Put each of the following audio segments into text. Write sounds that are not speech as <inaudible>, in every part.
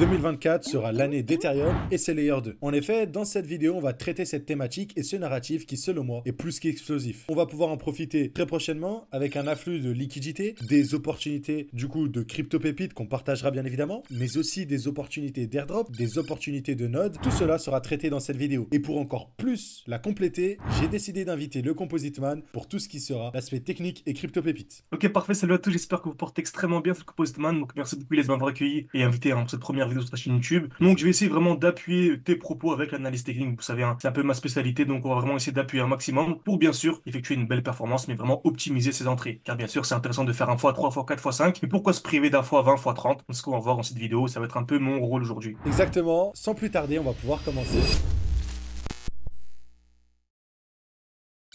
2024 sera l'année d'Ethereum et c'est Layer 2. En effet, dans cette vidéo, on va traiter cette thématique et ce narratif qui, selon moi, est plus qu'explosif. On va pouvoir en profiter très prochainement avec un afflux de liquidités, des opportunités du coup de crypto-pépites qu'on partagera bien évidemment, mais aussi des opportunités d'airdrop, des opportunités de nodes. Tout cela sera traité dans cette vidéo. Et pour encore plus la compléter, j'ai décidé d'inviter le Composite Man pour tout ce qui sera l'aspect technique et crypto-pépites. Ok, parfait, salut à tous, j'espère que vous portez extrêmement bien, sur le Composite Man. Donc merci beaucoup les m'avoir accueilli et invité cette première vidéo sur ta chaîne YouTube. Donc je vais essayer vraiment d'appuyer tes propos avec l'analyse technique. Vous savez, hein, c'est un peu ma spécialité, donc on va vraiment essayer d'appuyer un maximum pour bien sûr effectuer une belle performance, mais vraiment optimiser ses entrées. Car bien sûr, c'est intéressant de faire un fois 3 fois 4 fois 5. Mais pourquoi se priver d'un fois 20 fois 30 Ce qu'on va voir dans cette vidéo, ça va être un peu mon rôle aujourd'hui. Exactement. Sans plus tarder, on va pouvoir commencer.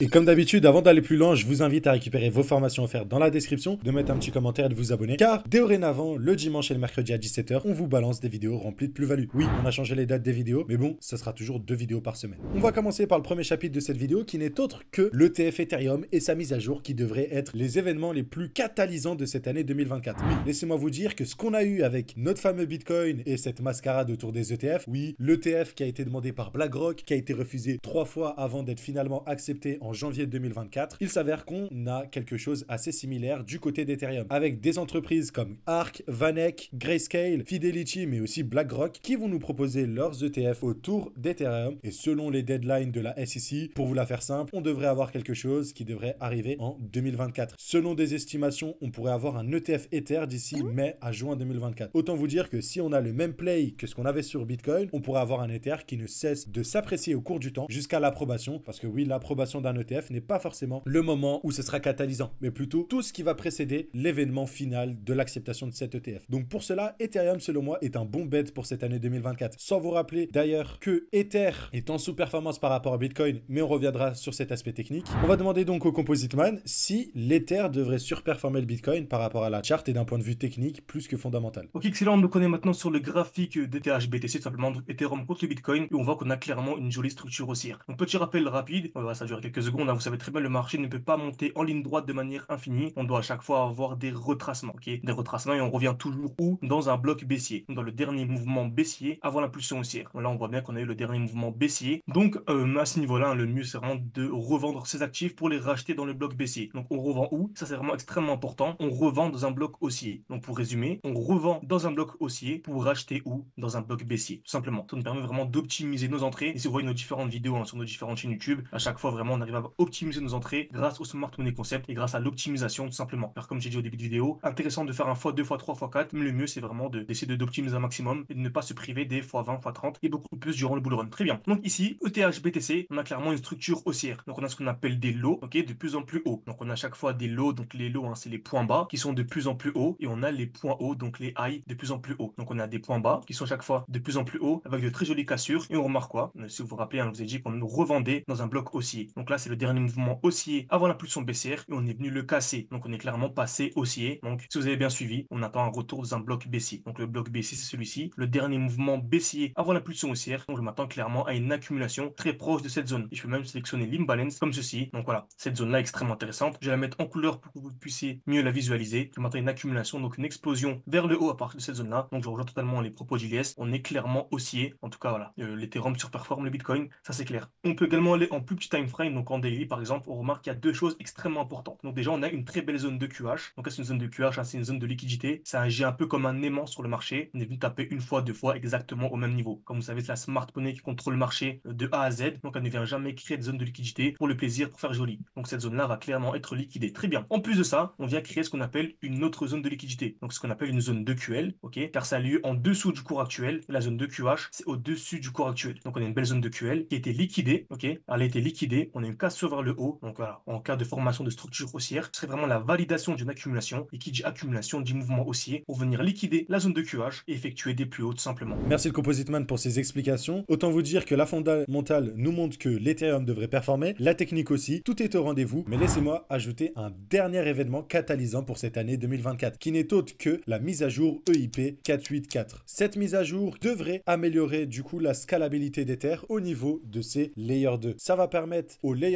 Et comme d'habitude, avant d'aller plus loin, je vous invite à récupérer vos formations offertes dans la description, de mettre un petit commentaire et de vous abonner, car dorénavant, le dimanche et le mercredi à 17h, on vous balance des vidéos remplies de plus-value. Oui, on a changé les dates des vidéos, mais bon, ça sera toujours deux vidéos par semaine. On va commencer par le premier chapitre de cette vidéo qui n'est autre que l'ETF Ethereum et sa mise à jour qui devrait être les événements les plus catalysants de cette année 2024. laissez-moi vous dire que ce qu'on a eu avec notre fameux Bitcoin et cette mascarade autour des ETF, oui, l'ETF qui a été demandé par BlackRock, qui a été refusé trois fois avant d'être finalement accepté en en janvier 2024, il s'avère qu'on a quelque chose assez similaire du côté d'Ethereum, avec des entreprises comme Arc, Vanek, Grayscale, Fidelity, mais aussi BlackRock, qui vont nous proposer leurs ETF autour d'Ethereum. Et selon les deadlines de la SEC, pour vous la faire simple, on devrait avoir quelque chose qui devrait arriver en 2024. Selon des estimations, on pourrait avoir un ETF Ether d'ici mai à juin 2024. Autant vous dire que si on a le même play que ce qu'on avait sur Bitcoin, on pourrait avoir un Ether qui ne cesse de s'apprécier au cours du temps jusqu'à l'approbation, parce que oui, l'approbation d'un ETF n'est pas forcément le moment où ce sera catalysant, mais plutôt tout ce qui va précéder l'événement final de l'acceptation de cet ETF. Donc pour cela, Ethereum, selon moi, est un bon bet pour cette année 2024. Sans vous rappeler d'ailleurs que Ether est en sous-performance par rapport à Bitcoin, mais on reviendra sur cet aspect technique. On va demander donc au Composite Man si l'Ether devrait surperformer le Bitcoin par rapport à la charte et d'un point de vue technique plus que fondamental. Ok, excellent. on le connaît maintenant sur le graphique d'ETHBTC, tout simplement Ethereum contre le Bitcoin, et on voit qu'on a clairement une jolie structure haussière. Un petit rappel rapide, ça dure quelques Hein, vous savez très bien, le marché ne peut pas monter en ligne droite de manière infinie. On doit à chaque fois avoir des retracements. Okay des retracements et on revient toujours où Dans un bloc baissier. Dans le dernier mouvement baissier avant l'impulsion haussière. Là, on voit bien qu'on a eu le dernier mouvement baissier. Donc, euh, à ce niveau-là, hein, le mieux, c'est vraiment de revendre ses actifs pour les racheter dans le bloc baissier. Donc, on revend où Ça, c'est vraiment extrêmement important. On revend dans un bloc haussier. Donc, pour résumer, on revend dans un bloc haussier pour racheter où Dans un bloc baissier. Tout simplement. Ça nous permet vraiment d'optimiser nos entrées. si vous voyez nos différentes vidéos hein, sur nos différentes chaînes YouTube, à chaque fois, vraiment, on arrive à optimiser nos entrées grâce au smart money concept et grâce à l'optimisation tout simplement. car comme j'ai dit au début de vidéo, intéressant de faire un fois deux fois trois x4, mais le mieux c'est vraiment d'essayer de, d'optimiser un maximum et de ne pas se priver des fois 20 x30 et beaucoup plus durant le bull run. Très bien. Donc ici, ETH BTC, on a clairement une structure haussière. Donc on a ce qu'on appelle des lots, ok, de plus en plus haut Donc on a chaque fois des lots, donc les lots hein, c'est les points bas qui sont de plus en plus haut et on a les points hauts, donc les highs de plus en plus haut Donc on a des points bas qui sont chaque fois de plus en plus haut avec de très jolies cassures et on remarque quoi Si vous vous rappelez, on hein, vous ai dit qu'on nous revendait dans un bloc haussier. Donc là c'est le dernier mouvement haussier avant la pulsion baissière et on est venu le casser. Donc on est clairement passé haussier. Donc si vous avez bien suivi, on attend un retour dans un bloc baissier. Donc le bloc baissier c'est celui-ci. Le dernier mouvement baissier avant la pulsion haussière. Donc je m'attends clairement à une accumulation très proche de cette zone. Et je peux même sélectionner l'imbalance comme ceci. Donc voilà, cette zone là est extrêmement intéressante. Je vais la mettre en couleur pour que vous puissiez mieux la visualiser. Je m'attends à une accumulation, donc une explosion vers le haut à partir de cette zone là. Donc je rejoins totalement les propos d'ILS. On est clairement haussier. En tout cas voilà, euh, l'Ethereum surperforme le Bitcoin, ça c'est clair. On peut également aller en plus petit time frame, en par exemple, on remarque qu'il y a deux choses extrêmement importantes. Donc déjà, on a une très belle zone de QH. Donc c'est une zone de QH, c'est une zone de liquidité. ça agit un peu comme un aimant sur le marché. On est venu taper une fois, deux fois exactement au même niveau. Comme vous savez, c'est la smart money qui contrôle le marché euh, de A à Z. Donc elle ne vient jamais créer de zone de liquidité pour le plaisir, pour faire joli. Donc cette zone-là va clairement être liquidée. Très bien. En plus de ça, on vient créer ce qu'on appelle une autre zone de liquidité. Donc ce qu'on appelle une zone de QL, ok Car ça a lieu en dessous du cours actuel. La zone de QH, c'est au-dessus du cours actuel. Donc on a une belle zone de QL qui a liquidée, ok Elle a été liquidée. On a cassure vers le haut, donc voilà, en cas de formation de structure haussière, ce serait vraiment la validation d'une accumulation, et qui dit accumulation dit mouvement haussier, pour venir liquider la zone de QH et effectuer des plus hautes simplement. Merci le Composite Man pour ces explications. Autant vous dire que la fondamentale nous montre que l'Ethereum devrait performer, la technique aussi, tout est au rendez-vous, mais laissez-moi ajouter un dernier événement catalysant pour cette année 2024, qui n'est autre que la mise à jour EIP 484. Cette mise à jour devrait améliorer du coup la scalabilité d'Ether au niveau de ces layers 2. Ça va permettre aux layers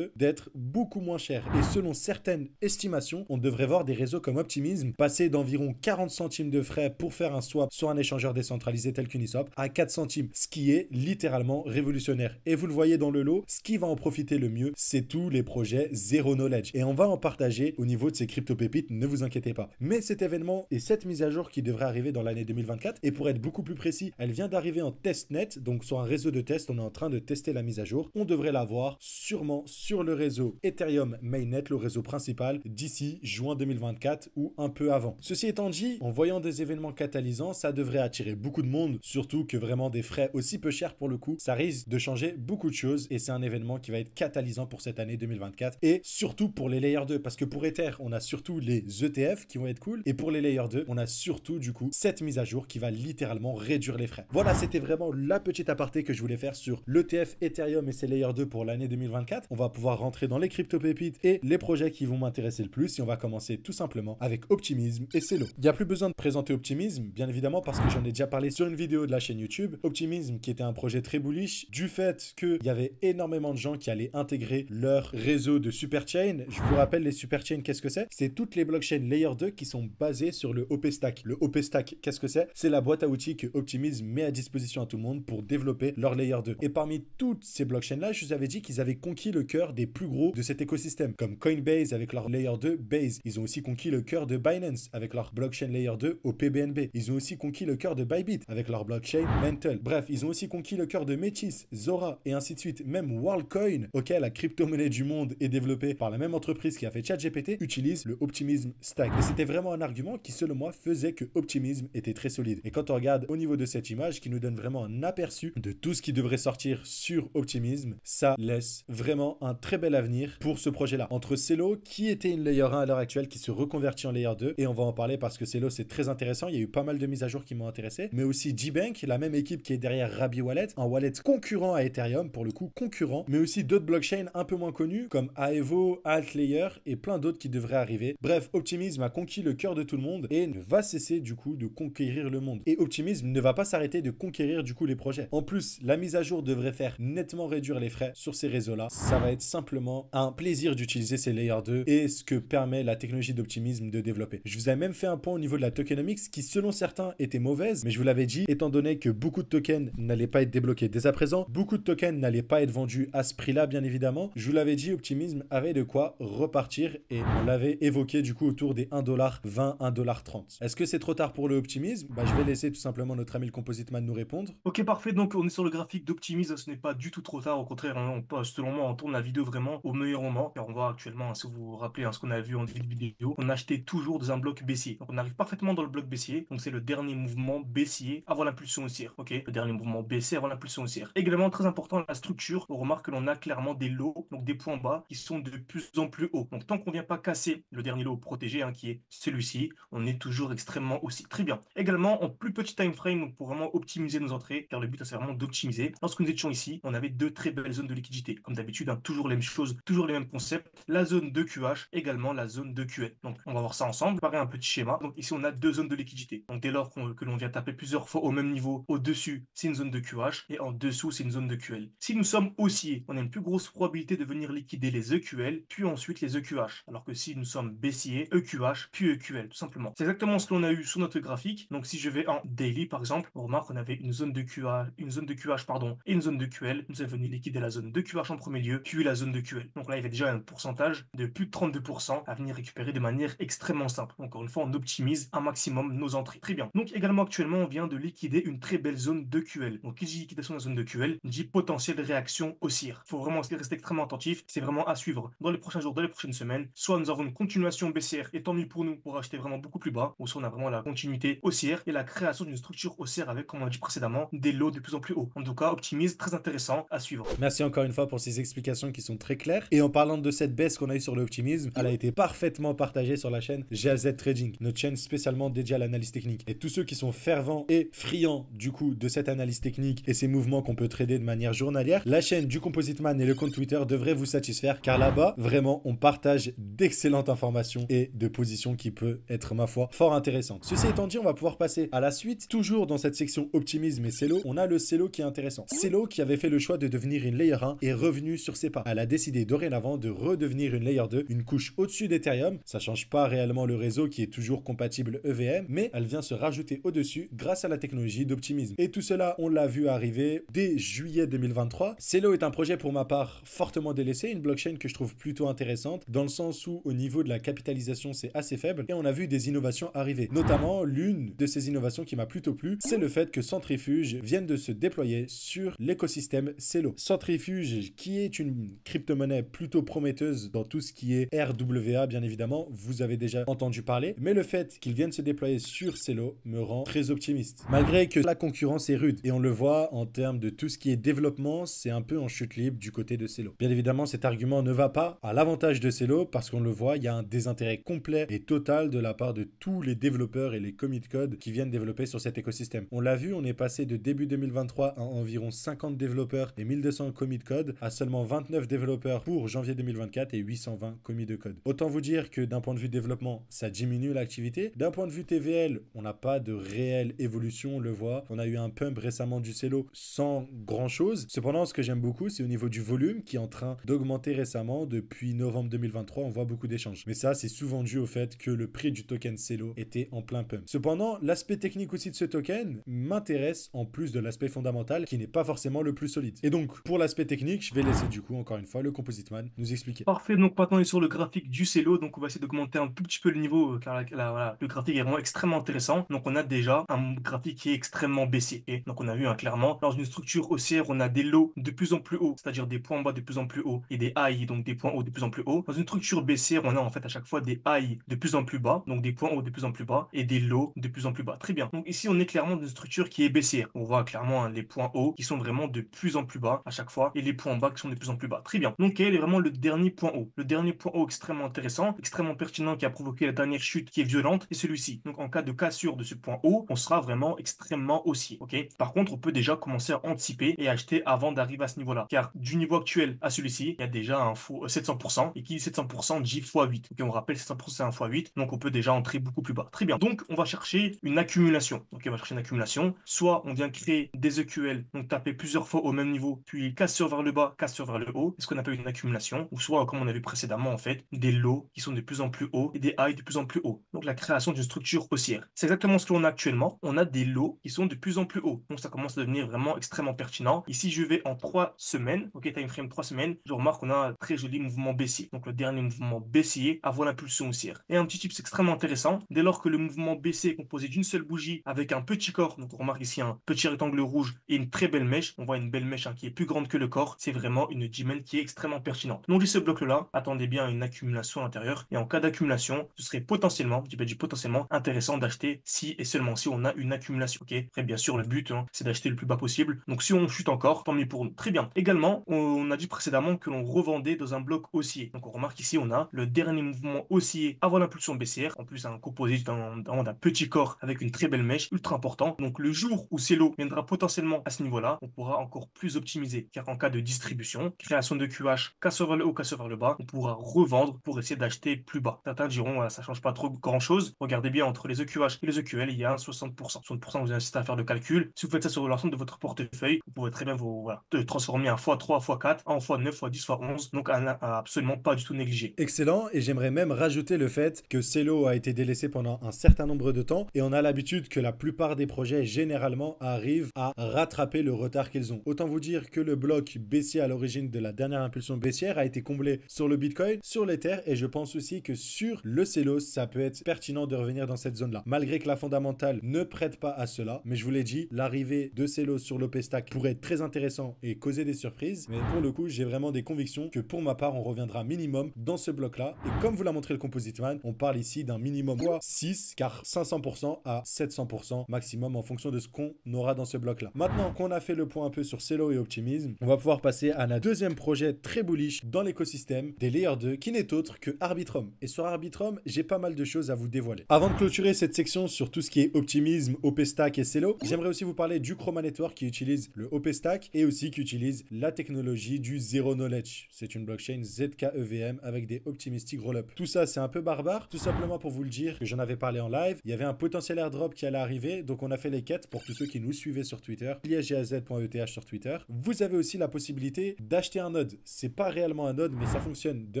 d'être beaucoup moins cher. Et selon certaines estimations, on devrait voir des réseaux comme Optimism passer d'environ 40 centimes de frais pour faire un swap sur un échangeur décentralisé tel qu'Uniswap à 4 centimes, ce qui est littéralement révolutionnaire. Et vous le voyez dans le lot, ce qui va en profiter le mieux, c'est tous les projets zéro knowledge. Et on va en partager au niveau de ces crypto pépites, ne vous inquiétez pas. Mais cet événement et cette mise à jour qui devrait arriver dans l'année 2024, et pour être beaucoup plus précis, elle vient d'arriver en test net, donc sur un réseau de test, on est en train de tester la mise à jour. On devrait la voir sûrement sur le réseau Ethereum Mainnet, le réseau principal, d'ici juin 2024 ou un peu avant. Ceci étant dit, en voyant des événements catalysants, ça devrait attirer beaucoup de monde, surtout que vraiment des frais aussi peu chers pour le coup, ça risque de changer beaucoup de choses et c'est un événement qui va être catalysant pour cette année 2024 et surtout pour les layers 2 parce que pour Ether, on a surtout les ETF qui vont être cool et pour les layers 2, on a surtout du coup cette mise à jour qui va littéralement réduire les frais. Voilà, c'était vraiment la petite aparté que je voulais faire sur l'ETF Ethereum et ses layers 2 pour l'année 2024 on va pouvoir rentrer dans les crypto-pépites et les projets qui vont m'intéresser le plus. Et on va commencer tout simplement avec Optimism et Celo. Il n'y a plus besoin de présenter Optimism, bien évidemment, parce que j'en ai déjà parlé sur une vidéo de la chaîne YouTube. Optimism, qui était un projet très bullish, du fait qu'il y avait énormément de gens qui allaient intégrer leur réseau de superchain. Je vous rappelle, les superchains, qu'est-ce que c'est C'est toutes les blockchains layer 2 qui sont basées sur le OP Stack. Le OP Stack, qu'est-ce que c'est C'est la boîte à outils que Optimism met à disposition à tout le monde pour développer leur layer 2. Et parmi toutes ces blockchains-là, je vous avais dit qu'ils avaient conquis le cœur des plus gros de cet écosystème, comme Coinbase avec leur Layer 2 Base. Ils ont aussi conquis le cœur de Binance avec leur blockchain Layer 2 au PBNB. Ils ont aussi conquis le cœur de Bybit avec leur blockchain Mental. Bref, ils ont aussi conquis le cœur de METIS Zora et ainsi de suite. Même WorldCoin, auquel la crypto-monnaie du monde est développée par la même entreprise qui a fait ChatGPT, utilise le Optimism Stack. Et c'était vraiment un argument qui, selon moi, faisait que Optimism était très solide. Et quand on regarde au niveau de cette image qui nous donne vraiment un aperçu de tout ce qui devrait sortir sur Optimism, ça laisse vraiment un très bel avenir pour ce projet-là. Entre Celo, qui était une layer 1 à l'heure actuelle, qui se reconvertit en layer 2, et on va en parler parce que Celo, c'est très intéressant. Il y a eu pas mal de mises à jour qui m'ont intéressé, mais aussi G-Bank, la même équipe qui est derrière Rabi Wallet, un wallet concurrent à Ethereum, pour le coup concurrent, mais aussi d'autres blockchains un peu moins connus comme Aevo, Altlayer et plein d'autres qui devraient arriver. Bref, Optimism a conquis le cœur de tout le monde et ne va cesser du coup de conquérir le monde. Et Optimism ne va pas s'arrêter de conquérir du coup les projets. En plus, la mise à jour devrait faire nettement réduire les frais sur ces réseaux-là ça va être simplement un plaisir d'utiliser ces layers 2 et ce que permet la technologie d'optimisme de développer. Je vous avais même fait un point au niveau de la tokenomics qui, selon certains, était mauvaise, mais je vous l'avais dit, étant donné que beaucoup de tokens n'allaient pas être débloqués dès à présent, beaucoup de tokens n'allaient pas être vendus à ce prix-là, bien évidemment. Je vous l'avais dit, optimisme avait de quoi repartir et on l'avait évoqué du coup autour des 1,20$, 1,30$. Est-ce que c'est trop tard pour le optimisme bah, Je vais laisser tout simplement notre ami le Composite nous répondre. Ok, parfait. Donc, on est sur le graphique d'optimisme, ce n'est pas du tout trop tard. Au contraire, hein. on passe, selon moi, tourne la vidéo vraiment au meilleur moment. Car on voit actuellement, si vous vous rappelez hein, ce qu'on a vu en début de vidéo, on achetait toujours dans un bloc baissier. Donc on arrive parfaitement dans le bloc baissier. Donc c'est le dernier mouvement baissier avant l'impulsion haussière. Ok, le dernier mouvement baissier avant l'impulsion haussière. Également très important la structure. On remarque que l'on a clairement des lots, donc des points bas qui sont de plus en plus hauts. Donc tant qu'on vient pas casser le dernier lot protégé hein, qui est celui-ci, on est toujours extrêmement aussi très bien. Également en plus petit time frame pour vraiment optimiser nos entrées, car le but c'est vraiment d'optimiser. Lorsque nous étions ici, on avait deux très belles zones de liquidité. Comme d'habitude Hein, toujours les mêmes choses, toujours les mêmes concepts. La zone de QH, également la zone de QL. Donc on va voir ça ensemble, faire un petit schéma. Donc ici on a deux zones de liquidité. Donc dès lors que l'on vient taper plusieurs fois au même niveau, au-dessus c'est une zone de QH et en dessous c'est une zone de QL. Si nous sommes haussiers, on a une plus grosse probabilité de venir liquider les EQL, puis ensuite les EQH. Alors que si nous sommes baissiers, EQH, puis EQL, tout simplement. C'est exactement ce que l'on a eu sur notre graphique. Donc si je vais en daily par exemple, on remarque qu'on avait une zone de QH, une zone de QH pardon, et une zone de QL. Nous avons venu liquider la zone de QH en premier lieu puis la zone de QL. Donc là, il y avait déjà un pourcentage de plus de 32% à venir récupérer de manière extrêmement simple. Encore une fois, on optimise un maximum nos entrées. Très bien. Donc également actuellement, on vient de liquider une très belle zone de QL. Donc qui dit liquidation de la zone de QL dit de réaction haussière. Il faut vraiment rester extrêmement attentif. C'est vraiment à suivre dans les prochains jours, dans les prochaines semaines. Soit nous avons une continuation baissière et tant pour nous pour acheter vraiment beaucoup plus bas, ou soit on a vraiment la continuité haussière et la création d'une structure haussière avec, comme on a dit précédemment, des lots de plus en plus hauts. En tout cas, optimise, très intéressant à suivre. Merci encore une fois pour ces explications qui sont très claires. Et en parlant de cette baisse qu'on a eu sur l'optimisme, elle a été parfaitement partagée sur la chaîne GLZ Trading, notre chaîne spécialement dédiée à l'analyse technique. Et tous ceux qui sont fervents et friands du coup de cette analyse technique et ces mouvements qu'on peut trader de manière journalière, la chaîne du Composite Man et le compte Twitter devraient vous satisfaire car là-bas, vraiment, on partage d'excellentes informations et de positions qui peut être, ma foi, fort intéressantes. Ceci étant dit, on va pouvoir passer à la suite. Toujours dans cette section optimisme et cello, on a le cello qui est intéressant. Cello qui avait fait le choix de devenir une layer 1 est revenu sur pas. Elle a décidé dorénavant de redevenir une Layer 2, une couche au-dessus d'Ethereum. Ça change pas réellement le réseau qui est toujours compatible EVM, mais elle vient se rajouter au-dessus grâce à la technologie d'optimisme. Et tout cela, on l'a vu arriver dès juillet 2023. Celo est un projet pour ma part fortement délaissé, une blockchain que je trouve plutôt intéressante dans le sens où au niveau de la capitalisation c'est assez faible et on a vu des innovations arriver. Notamment l'une de ces innovations qui m'a plutôt plu, c'est le fait que Centrifuge vienne de se déployer sur l'écosystème Celo. Centrifuge qui est une une crypto-monnaie plutôt prometteuse dans tout ce qui est RWA, bien évidemment, vous avez déjà entendu parler, mais le fait qu'il vienne se déployer sur Celo me rend très optimiste. Malgré que la concurrence est rude, et on le voit en termes de tout ce qui est développement, c'est un peu en chute libre du côté de Celo. Bien évidemment, cet argument ne va pas à l'avantage de Celo, parce qu'on le voit, il y a un désintérêt complet et total de la part de tous les développeurs et les commit codes code qui viennent développer sur cet écosystème. On l'a vu, on est passé de début 2023 à environ 50 développeurs et 1200 commit codes code à seulement 20 29 développeurs pour janvier 2024 et 820 commis de code. Autant vous dire que d'un point de vue développement, ça diminue l'activité. D'un point de vue TVL, on n'a pas de réelle évolution, on le voit. On a eu un pump récemment du Cello sans grand chose. Cependant, ce que j'aime beaucoup, c'est au niveau du volume qui est en train d'augmenter récemment. Depuis novembre 2023, on voit beaucoup d'échanges. Mais ça, c'est souvent dû au fait que le prix du token Cello était en plein pump. Cependant, l'aspect technique aussi de ce token m'intéresse en plus de l'aspect fondamental qui n'est pas forcément le plus solide. Et donc, pour l'aspect technique, je vais laisser du du coup, encore une fois, le Composite Man nous expliquait. Parfait, donc maintenant on est sur le graphique du cello, donc on va essayer d'augmenter un tout petit peu le niveau, euh, car la, le graphique est vraiment extrêmement intéressant. Donc on a déjà un graphique qui est extrêmement baissé. Et donc on a vu un hein, clairement, dans une structure haussière, on a des lots de plus en plus haut c'est-à-dire des points bas de plus en plus haut et des highs, donc des points hauts de plus en plus haut Dans une structure baissière, on a en fait à chaque fois des highs de plus en plus bas, donc des points hauts de plus en plus bas et des lots de plus en plus bas. Très bien. Donc ici, on est clairement dans une structure qui est baissière. On voit clairement hein, les points hauts qui sont vraiment de plus en plus bas à chaque fois et les points bas qui sont de plus plus bas. Très bien. Donc elle est vraiment le dernier point haut. Le dernier point haut extrêmement intéressant, extrêmement pertinent qui a provoqué la dernière chute qui est violente et celui-ci. Donc en cas de cassure de ce point haut, on sera vraiment extrêmement haussier. Ok. Par contre, on peut déjà commencer à anticiper et acheter avant d'arriver à ce niveau-là. Car du niveau actuel à celui-ci, il y a déjà un faux 700% euh, et qui dit 700% dit x8. Donc, on rappelle 700% c'est 1 x8, donc on peut déjà entrer beaucoup plus bas. Très bien. Donc on va chercher une accumulation. Donc on va chercher une accumulation. Soit on vient créer des EQL, donc taper plusieurs fois au même niveau, puis sur vers le bas, cassure vers le haut, est-ce qu'on appelle une accumulation, ou soit, comme on a vu précédemment, en fait, des lots qui sont de plus en plus hauts et des highs de plus en plus hauts. Donc la création d'une structure haussière. C'est exactement ce qu'on a actuellement. On a des lots qui sont de plus en plus hauts. Donc ça commence à devenir vraiment extrêmement pertinent. Ici, je vais en trois semaines, ok, time frame trois semaines, je remarque qu'on a un très joli mouvement baissier. Donc le dernier mouvement baissier avant l'impulsion haussière. Et un petit tip extrêmement intéressant, dès lors que le mouvement baissier est composé d'une seule bougie avec un petit corps, donc on remarque ici un petit rectangle rouge et une très belle mèche, on voit une belle mèche hein, qui est plus grande que le corps, c'est vraiment une Gmail qui est extrêmement pertinente. Donc j'ai ce bloc-là, attendez bien une accumulation à l'intérieur et en cas d'accumulation, ce serait potentiellement, je potentiellement intéressant d'acheter si et seulement si on a une accumulation. Ok, Après, bien sûr, le but hein, c'est d'acheter le plus bas possible. Donc si on chute encore, tant mieux pour nous. Très bien. Également, on a dit précédemment que l'on revendait dans un bloc haussier. Donc on remarque ici, on a le dernier mouvement haussier avant l'impulsion baissière. En plus, un composé d'un petit corps avec une très belle mèche, ultra important. Donc le jour où lots viendra potentiellement à ce niveau-là, on pourra encore plus optimiser. Car en cas de distribution, création de QH, casse vers le haut, casse vers le bas, on pourra revendre pour essayer d'acheter plus bas. Certains diront, ça ça change pas trop grand chose. Regardez bien, entre les EQH et les EQL, il y a un 60%. 60%, vous incite à faire le calcul. Si vous faites ça sur l'ensemble de votre portefeuille, vous pouvez très bien vous transformer un x3, x4, en x9, x10, x11. Donc, absolument pas du tout négligé. Excellent. Et j'aimerais même rajouter le fait que Celo a été délaissé pendant un certain nombre de temps et on a l'habitude que la plupart des projets généralement arrivent à rattraper le retard qu'ils ont. Autant vous dire que le bloc baissier à l'origine de la dernière impulsion baissière a été comblée sur le Bitcoin, sur l'Ether et je pense aussi que sur le Celos, ça peut être pertinent de revenir dans cette zone-là. Malgré que la fondamentale ne prête pas à cela, mais je vous l'ai dit, l'arrivée de Celos sur l'OP stack pourrait être très intéressant et causer des surprises, mais pour le coup, j'ai vraiment des convictions que pour ma part, on reviendra minimum dans ce bloc-là et comme vous l'a montré le Composite Man, on parle ici d'un minimum 6 car 500% à 700% maximum en fonction de ce qu'on aura dans ce bloc-là. Maintenant qu'on a fait le point un peu sur Celo et Optimism, on va pouvoir passer à la deuxième deuxième projet très bullish dans l'écosystème des Layer 2 qui n'est autre que Arbitrum. Et sur Arbitrum, j'ai pas mal de choses à vous dévoiler. Avant de clôturer cette section sur tout ce qui est optimisme, stack et Celo, j'aimerais aussi vous parler du Chroma Network qui utilise le stack et aussi qui utilise la technologie du Zero Knowledge. C'est une blockchain ZK-EVM avec des optimistic roll-up. Tout ça, c'est un peu barbare, tout simplement pour vous le dire que j'en avais parlé en live. Il y avait un potentiel airdrop qui allait arriver, donc on a fait les quêtes pour tous ceux qui nous suivaient sur Twitter, liagaz.eth sur Twitter. Vous avez aussi la possibilité d'acheter acheter un node. C'est pas réellement un node, mais ça fonctionne de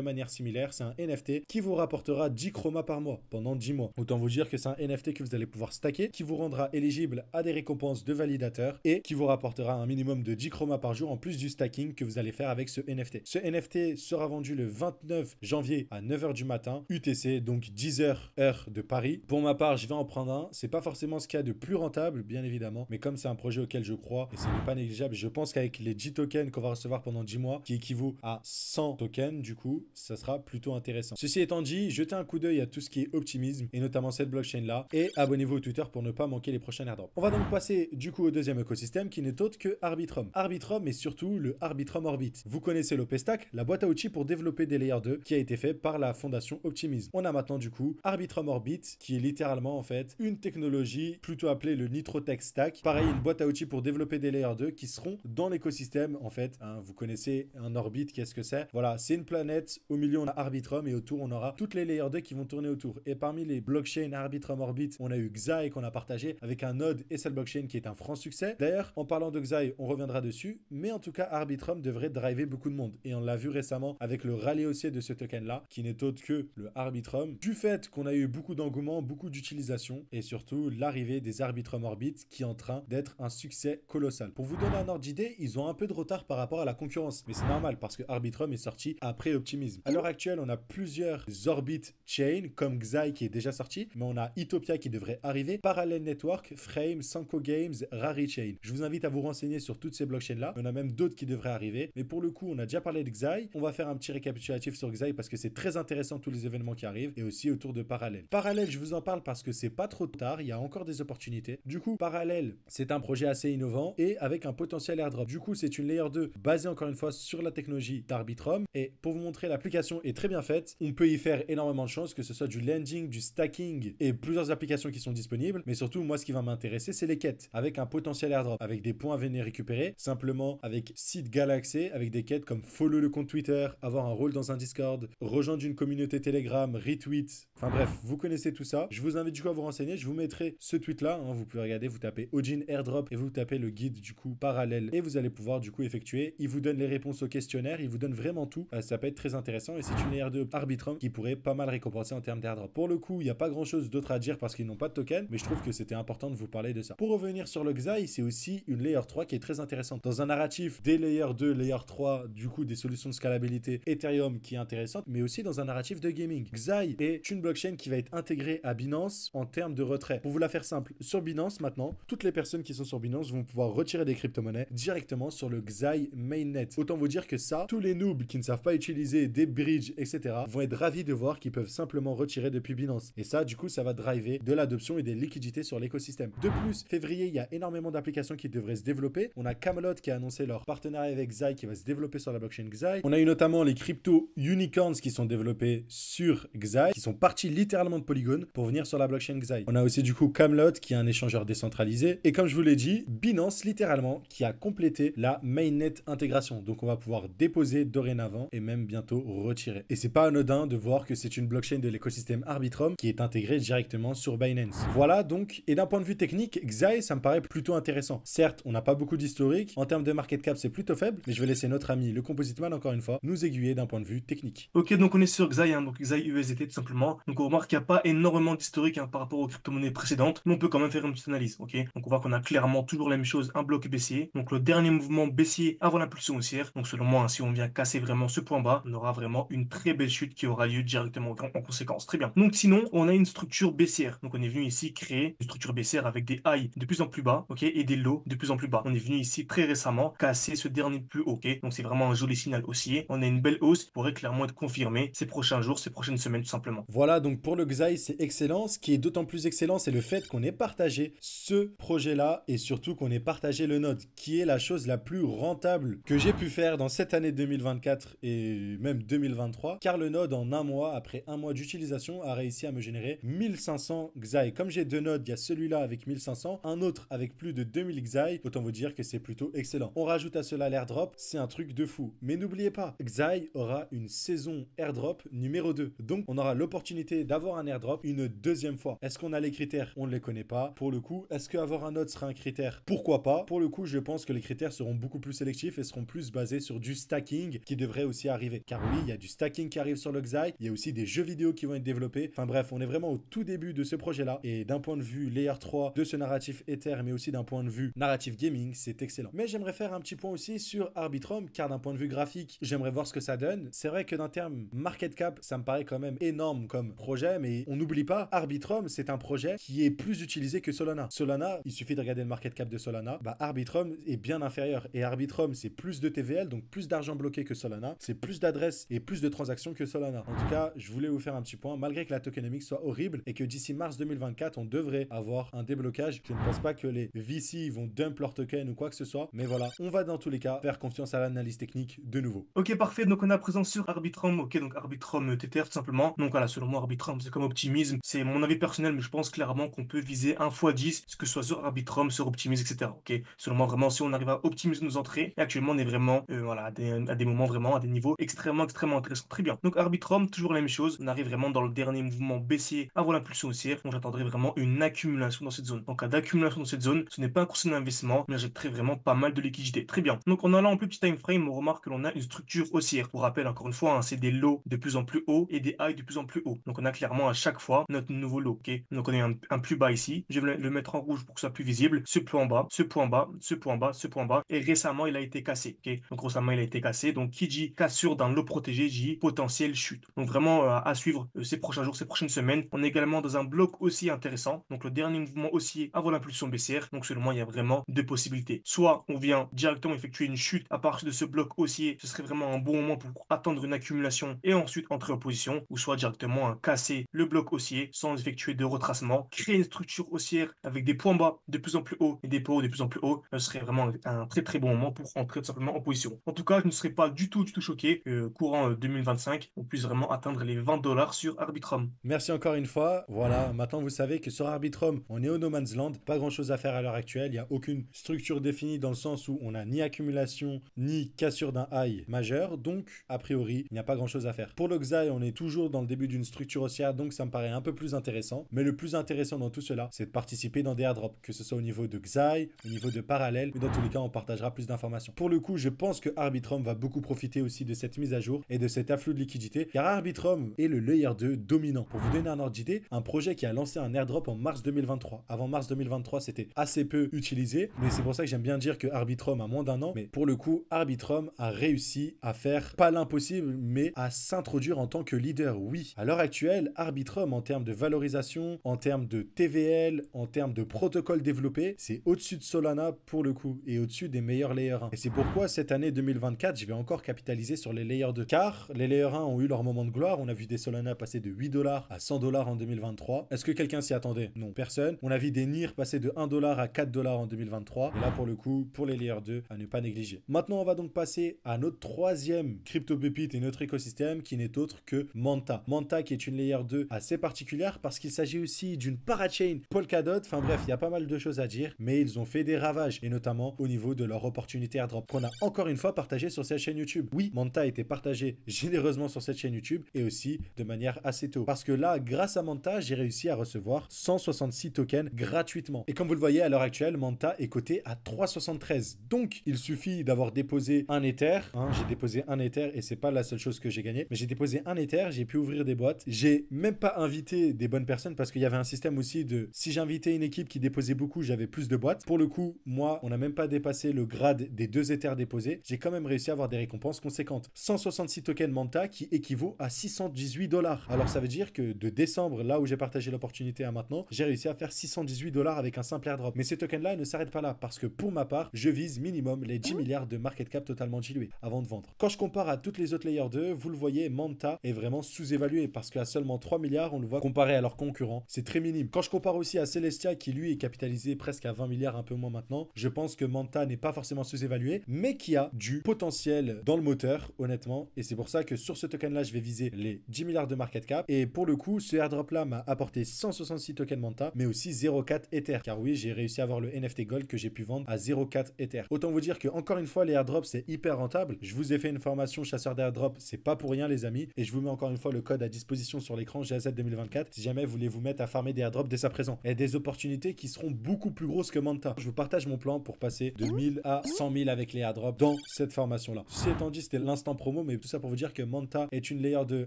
manière similaire. C'est un NFT qui vous rapportera 10 chromas par mois pendant 10 mois. Autant vous dire que c'est un NFT que vous allez pouvoir stacker, qui vous rendra éligible à des récompenses de validateurs et qui vous rapportera un minimum de 10 chromas par jour en plus du stacking que vous allez faire avec ce NFT. Ce NFT sera vendu le 29 janvier à 9h du matin, UTC, donc 10h heure de Paris. Pour ma part, je vais en prendre un. C'est pas forcément ce qu'il y a de plus rentable, bien évidemment, mais comme c'est un projet auquel je crois et ce n'est pas négligeable, je pense qu'avec les 10 tokens qu'on va recevoir pendant 10 mois, qui équivaut à 100 tokens, du coup, ça sera plutôt intéressant. Ceci étant dit, jetez un coup d'œil à tout ce qui est optimisme, et notamment cette blockchain-là, et abonnez-vous au Twitter pour ne pas manquer les prochains airdrops. On va donc passer, du coup, au deuxième écosystème, qui n'est autre que Arbitrum. Arbitrum et surtout le Arbitrum Orbit. Vous connaissez Stack, la boîte à outils pour développer des layers 2, qui a été fait par la fondation Optimism. On a maintenant, du coup, Arbitrum Orbit, qui est littéralement, en fait, une technologie plutôt appelée le Nitrotech Stack. Pareil, une boîte à outils pour développer des layers 2 qui seront dans l'écosystème, en fait, hein, vous connaissez c'est un orbite, qu'est-ce que c'est Voilà, c'est une planète, au milieu on a Arbitrum et autour on aura toutes les layers 2 qui vont tourner autour. Et parmi les blockchains Arbitrum Orbit, on a eu Xai qu'on a partagé avec un node et celle blockchain qui est un franc succès. D'ailleurs, en parlant de Xai, on reviendra dessus, mais en tout cas Arbitrum devrait driver beaucoup de monde. Et on l'a vu récemment avec le rallye haussier de ce token-là, qui n'est autre que le Arbitrum, du fait qu'on a eu beaucoup d'engouement, beaucoup d'utilisation, et surtout l'arrivée des Arbitrum Orbit qui est en train d'être un succès colossal. Pour vous donner un ordre d'idée, ils ont un peu de retard par rapport à la concurrence mais c'est normal parce que Arbitrum est sorti après Optimism. À l'heure actuelle, on a plusieurs Orbit chain comme Xai qui est déjà sorti, mais on a Itopia qui devrait arriver, Parallel Network, Frame, Sanko Games, Rari Chain. Je vous invite à vous renseigner sur toutes ces blockchains là. On en a même d'autres qui devraient arriver. Mais pour le coup, on a déjà parlé de Xai. On va faire un petit récapitulatif sur Xai parce que c'est très intéressant tous les événements qui arrivent et aussi autour de Parallel. Parallel, je vous en parle parce que c'est pas trop tard. Il y a encore des opportunités. Du coup, Parallel, c'est un projet assez innovant et avec un potentiel airdrop. Du coup, c'est une layer 2 basée encore une fois sur la technologie d'Arbitrum. Et pour vous montrer, l'application est très bien faite. On peut y faire énormément de choses, que ce soit du landing, du stacking et plusieurs applications qui sont disponibles. Mais surtout, moi, ce qui va m'intéresser, c'est les quêtes avec un potentiel airdrop, avec des points à venir récupérer, simplement avec site Galaxy, avec des quêtes comme follow le compte Twitter, avoir un rôle dans un Discord, rejoindre une communauté Telegram, retweet. Enfin bref, vous connaissez tout ça. Je vous invite du coup à vous renseigner. Je vous mettrai ce tweet là. Hein. vous pouvez regarder, vous tapez Odin Airdrop et vous tapez le guide du coup parallèle et vous allez pouvoir du coup effectuer. Il vous donne les réponses au questionnaire, il vous donne vraiment tout. Euh, ça peut être très intéressant et c'est une layer 2 Arbitrum qui pourrait pas mal récompenser en termes d'airdrop. Pour le coup, il n'y a pas grand chose d'autre à dire parce qu'ils n'ont pas de token, mais je trouve que c'était important de vous parler de ça. Pour revenir sur le Xai, c'est aussi une layer 3 qui est très intéressante. Dans un narratif des layer 2, layer 3, du coup des solutions de scalabilité Ethereum qui est intéressante, mais aussi dans un narratif de gaming. Xai est une blockchain qui va être intégrée à Binance en termes de retrait. Pour vous la faire simple, sur Binance maintenant, toutes les personnes qui sont sur Binance vont pouvoir retirer des crypto-monnaies directement sur le Xai mainnet. Autant vous dire que ça, tous les noobs qui ne savent pas utiliser des bridges, etc., vont être ravis de voir qu'ils peuvent simplement retirer depuis Binance. Et ça, du coup, ça va driver de l'adoption et des liquidités sur l'écosystème. De plus, février, il y a énormément d'applications qui devraient se développer. On a Camelot qui a annoncé leur partenariat avec Xai qui va se développer sur la blockchain Xai. On a eu notamment les crypto unicorns qui sont développés sur Xai, qui sont partis littéralement de Polygon pour venir sur la blockchain Xai. On a aussi du coup Camelot qui est un échangeur décentralisé. Et comme je vous l'ai dit, Binance littéralement qui a complété la mainnet intégration donc on va pouvoir déposer dorénavant et même bientôt retirer. Et c'est pas anodin de voir que c'est une blockchain de l'écosystème Arbitrum qui est intégrée directement sur Binance. Voilà donc, et d'un point de vue technique, Xai ça me paraît plutôt intéressant. Certes, on n'a pas beaucoup d'historique, en termes de market cap c'est plutôt faible, mais je vais laisser notre ami le Composite Man encore une fois nous aiguiller d'un point de vue technique. Ok, donc on est sur Xai, hein, donc Xai USDT tout simplement. Donc on remarque qu'il n'y a pas énormément d'historique hein, par rapport aux crypto-monnaies précédentes, mais on peut quand même faire une petite analyse, ok Donc on voit qu'on a clairement toujours la même chose, un bloc baissier, donc le dernier mouvement baissier avant l'impulsion aussi donc selon moi, hein, si on vient casser vraiment ce point bas, on aura vraiment une très belle chute qui aura lieu directement en conséquence. Très bien. Donc sinon, on a une structure baissière. Donc on est venu ici créer une structure baissière avec des highs de plus en plus bas, ok, et des lows de plus en plus bas. On est venu ici très récemment casser ce dernier plus haut, ok. Donc c'est vraiment un joli signal haussier. On a une belle hausse qui pourrait clairement être confirmée ces prochains jours, ces prochaines semaines tout simplement. Voilà donc pour le XAI, c'est excellent. Ce qui est d'autant plus excellent, c'est le fait qu'on ait partagé ce projet-là et surtout qu'on ait partagé le node, qui est la chose la plus rentable que j'ai pu faire dans cette année 2024 et même 2023, car le node, en un mois, après un mois d'utilisation, a réussi à me générer 1500 Xai. Comme j'ai deux nodes, il y a celui-là avec 1500, un autre avec plus de 2000 Xai, autant vous dire que c'est plutôt excellent. On rajoute à cela l'airdrop, c'est un truc de fou. Mais n'oubliez pas, Xai aura une saison airdrop numéro 2. Donc on aura l'opportunité d'avoir un airdrop une deuxième fois. Est-ce qu'on a les critères On ne les connaît pas. Pour le coup, est-ce que avoir un node sera un critère Pourquoi pas Pour le coup, je pense que les critères seront beaucoup plus sélectifs et seront plus basé sur du stacking qui devrait aussi arriver. Car oui, il y a du stacking qui arrive sur le il y a aussi des jeux vidéo qui vont être développés. Enfin bref, on est vraiment au tout début de ce projet-là. Et d'un point de vue layer 3 de ce narratif Ether, mais aussi d'un point de vue narratif gaming, c'est excellent. Mais j'aimerais faire un petit point aussi sur Arbitrum, car d'un point de vue graphique, j'aimerais voir ce que ça donne. C'est vrai que d'un terme market cap, ça me paraît quand même énorme comme projet, mais on n'oublie pas, Arbitrum, c'est un projet qui est plus utilisé que Solana. Solana, il suffit de regarder le market cap de Solana, bah Arbitrum est bien inférieur. Et Arbitrum, c'est plus de TVL, donc plus d'argent bloqué que Solana. C'est plus d'adresses et plus de transactions que Solana. En tout cas, je voulais vous faire un petit point. Malgré que la tokenomics soit horrible et que d'ici mars 2024, on devrait avoir un déblocage, je ne pense pas que les VC vont dump leur token ou quoi que ce soit. Mais voilà, on va dans tous les cas faire confiance à l'analyse technique de nouveau. Ok, parfait. Donc on a présent sur Arbitrum. Ok, donc Arbitrum TTR tout simplement. Donc voilà, selon moi, Arbitrum, c'est comme optimisme. C'est mon avis personnel, mais je pense clairement qu'on peut viser 1 x 10, ce que ce soit sur Arbitrum, sur Optimism, etc. Ok, selon moi, vraiment, si on arrive à optimiser nos entrées, actuellement, on est vraiment euh, voilà, à des, moments vraiment, à des niveaux extrêmement, extrêmement intéressants. Très bien. Donc Arbitrum, toujours la même chose. On arrive vraiment dans le dernier mouvement baissier avant l'impulsion haussière. Donc j'attendrai vraiment une accumulation dans cette zone. En cas d'accumulation dans cette zone, ce n'est pas un cours d'investissement, mais très vraiment pas mal de liquidité. Très bien. Donc en allant en plus petit time frame, on remarque que l'on a une structure haussière. Pour rappel, encore une fois, hein, c'est des lows de plus en plus hauts et des highs de plus en plus hauts. Donc on a clairement à chaque fois notre nouveau lot. ok Donc on a un, plus bas ici. Je vais le mettre en rouge pour que ce soit plus visible. Ce point bas, ce point bas, ce point bas, ce point bas. Et récemment, il a été cassé donc grossièrement il a été cassé. Donc, qui dit cassure dans l'eau protégée, dit potentiel chute. Donc, vraiment euh, à suivre euh, ces prochains jours, ces prochaines semaines. On est également dans un bloc aussi intéressant. Donc, le dernier mouvement haussier avant l'impulsion baissière. Donc, seulement, il y a vraiment deux possibilités. Soit on vient directement effectuer une chute à partir de ce bloc haussier. Ce serait vraiment un bon moment pour attendre une accumulation et ensuite entrer en position. Ou soit directement hein, casser le bloc haussier sans effectuer de retracement. Créer une structure haussière avec des points bas de plus en plus haut et des points de plus en plus haut. Ce euh, serait vraiment un très très bon moment pour entrer tout simplement en en tout cas, je ne serais pas du tout, du tout choqué courant 2025, euh, on puisse vraiment atteindre les 20 dollars sur Arbitrum. Merci encore une fois. Voilà, mmh. maintenant vous savez que sur Arbitrum, on est au No Man's Land. Pas grand chose à faire à l'heure actuelle. Il n'y a aucune structure définie dans le sens où on a ni accumulation, ni cassure d'un high majeur. Donc, a priori, il n'y a pas grand chose à faire. Pour le Xai, on est toujours dans le début d'une structure haussière. Donc, ça me paraît un peu plus intéressant. Mais le plus intéressant dans tout cela, c'est de participer dans des airdrops, que ce soit au niveau de Xai, au niveau de Parallèle. Mais dans tous les cas, on partagera plus d'informations. Pour le coup, je pense que Arbitrum va beaucoup profiter aussi de cette mise à jour et de cet afflux de liquidité, car Arbitrum est le layer 2 dominant. Pour vous donner un ordre d'idée, un projet qui a lancé un airdrop en mars 2023. Avant mars 2023, c'était assez peu utilisé, mais c'est pour ça que j'aime bien dire que Arbitrum a moins d'un an, mais pour le coup, Arbitrum a réussi à faire pas l'impossible, mais à s'introduire en tant que leader, oui. À l'heure actuelle, Arbitrum, en termes de valorisation, en termes de TVL, en termes de protocole développé, c'est au-dessus de Solana pour le coup, et au-dessus des meilleurs layers 1. Et c'est pourquoi cette année 2024, je vais encore capitaliser sur les layers 2 car les layers 1 ont eu leur moment de gloire. On a vu des Solana passer de 8 dollars à 100 dollars en 2023. Est-ce que quelqu'un s'y attendait Non, personne. On a vu des NIR passer de 1 dollar à 4 dollars en 2023. Et là, pour le coup, pour les layers 2, à ne pas négliger. Maintenant, on va donc passer à notre troisième crypto pépite et notre écosystème qui n'est autre que Manta. Manta qui est une layer 2 assez particulière parce qu'il s'agit aussi d'une parachain Polkadot. Enfin bref, il y a pas mal de choses à dire, mais ils ont fait des ravages et notamment au niveau de leur opportunité à drop qu'on a encore une fois partagé sur cette chaîne YouTube. Oui, Manta a été partagé généreusement sur cette chaîne YouTube et aussi de manière assez tôt. Parce que là, grâce à Manta, j'ai réussi à recevoir 166 tokens gratuitement. Et comme vous le voyez, à l'heure actuelle, Manta est coté à 3,73. Donc, il suffit d'avoir déposé un Ether. Hein, j'ai déposé un Ether et c'est pas la seule chose que j'ai gagné. Mais j'ai déposé un Ether, j'ai pu ouvrir des boîtes. J'ai même pas invité des bonnes personnes parce qu'il y avait un système aussi de si j'invitais une équipe qui déposait beaucoup, j'avais plus de boîtes. Pour le coup, moi, on n'a même pas dépassé le grade des deux Ethers déposés j'ai quand même réussi à avoir des récompenses conséquentes. 166 tokens Manta qui équivaut à 618 dollars. Alors ça veut dire que de décembre, là où j'ai partagé l'opportunité à maintenant, j'ai réussi à faire 618 dollars avec un simple airdrop. Mais ces tokens là ne s'arrêtent pas là parce que pour ma part, je vise minimum les 10 mmh. milliards de market cap totalement dilué avant de vendre. Quand je compare à toutes les autres layer 2, vous le voyez, Manta est vraiment sous-évalué parce qu'à seulement 3 milliards, on le voit comparé à leurs concurrents, c'est très minime. Quand je compare aussi à Celestia qui lui est capitalisé presque à 20 milliards, un peu moins maintenant, je pense que Manta n'est pas forcément sous-évalué, mais qui a du potentiel dans le moteur, honnêtement. Et c'est pour ça que sur ce token-là, je vais viser les 10 milliards de market cap. Et pour le coup, ce airdrop-là m'a apporté 166 tokens Manta, mais aussi 0,4 Ether. Car oui, j'ai réussi à avoir le NFT Gold que j'ai pu vendre à 0,4 Ether. Autant vous dire que encore une fois, les airdrops, c'est hyper rentable. Je vous ai fait une formation chasseur d'airdrop, c'est pas pour rien les amis. Et je vous mets encore une fois le code à disposition sur l'écran GAZ 2024 si jamais vous voulez vous mettre à farmer des airdrops dès à présent. Et des opportunités qui seront beaucoup plus grosses que Manta. Je vous partage mon plan pour passer de 1000 à 100 000 avec les airdrops dans cette formation-là. Ceci étant dit, c'était l'instant promo, mais tout ça pour vous dire que Manta est une layer 2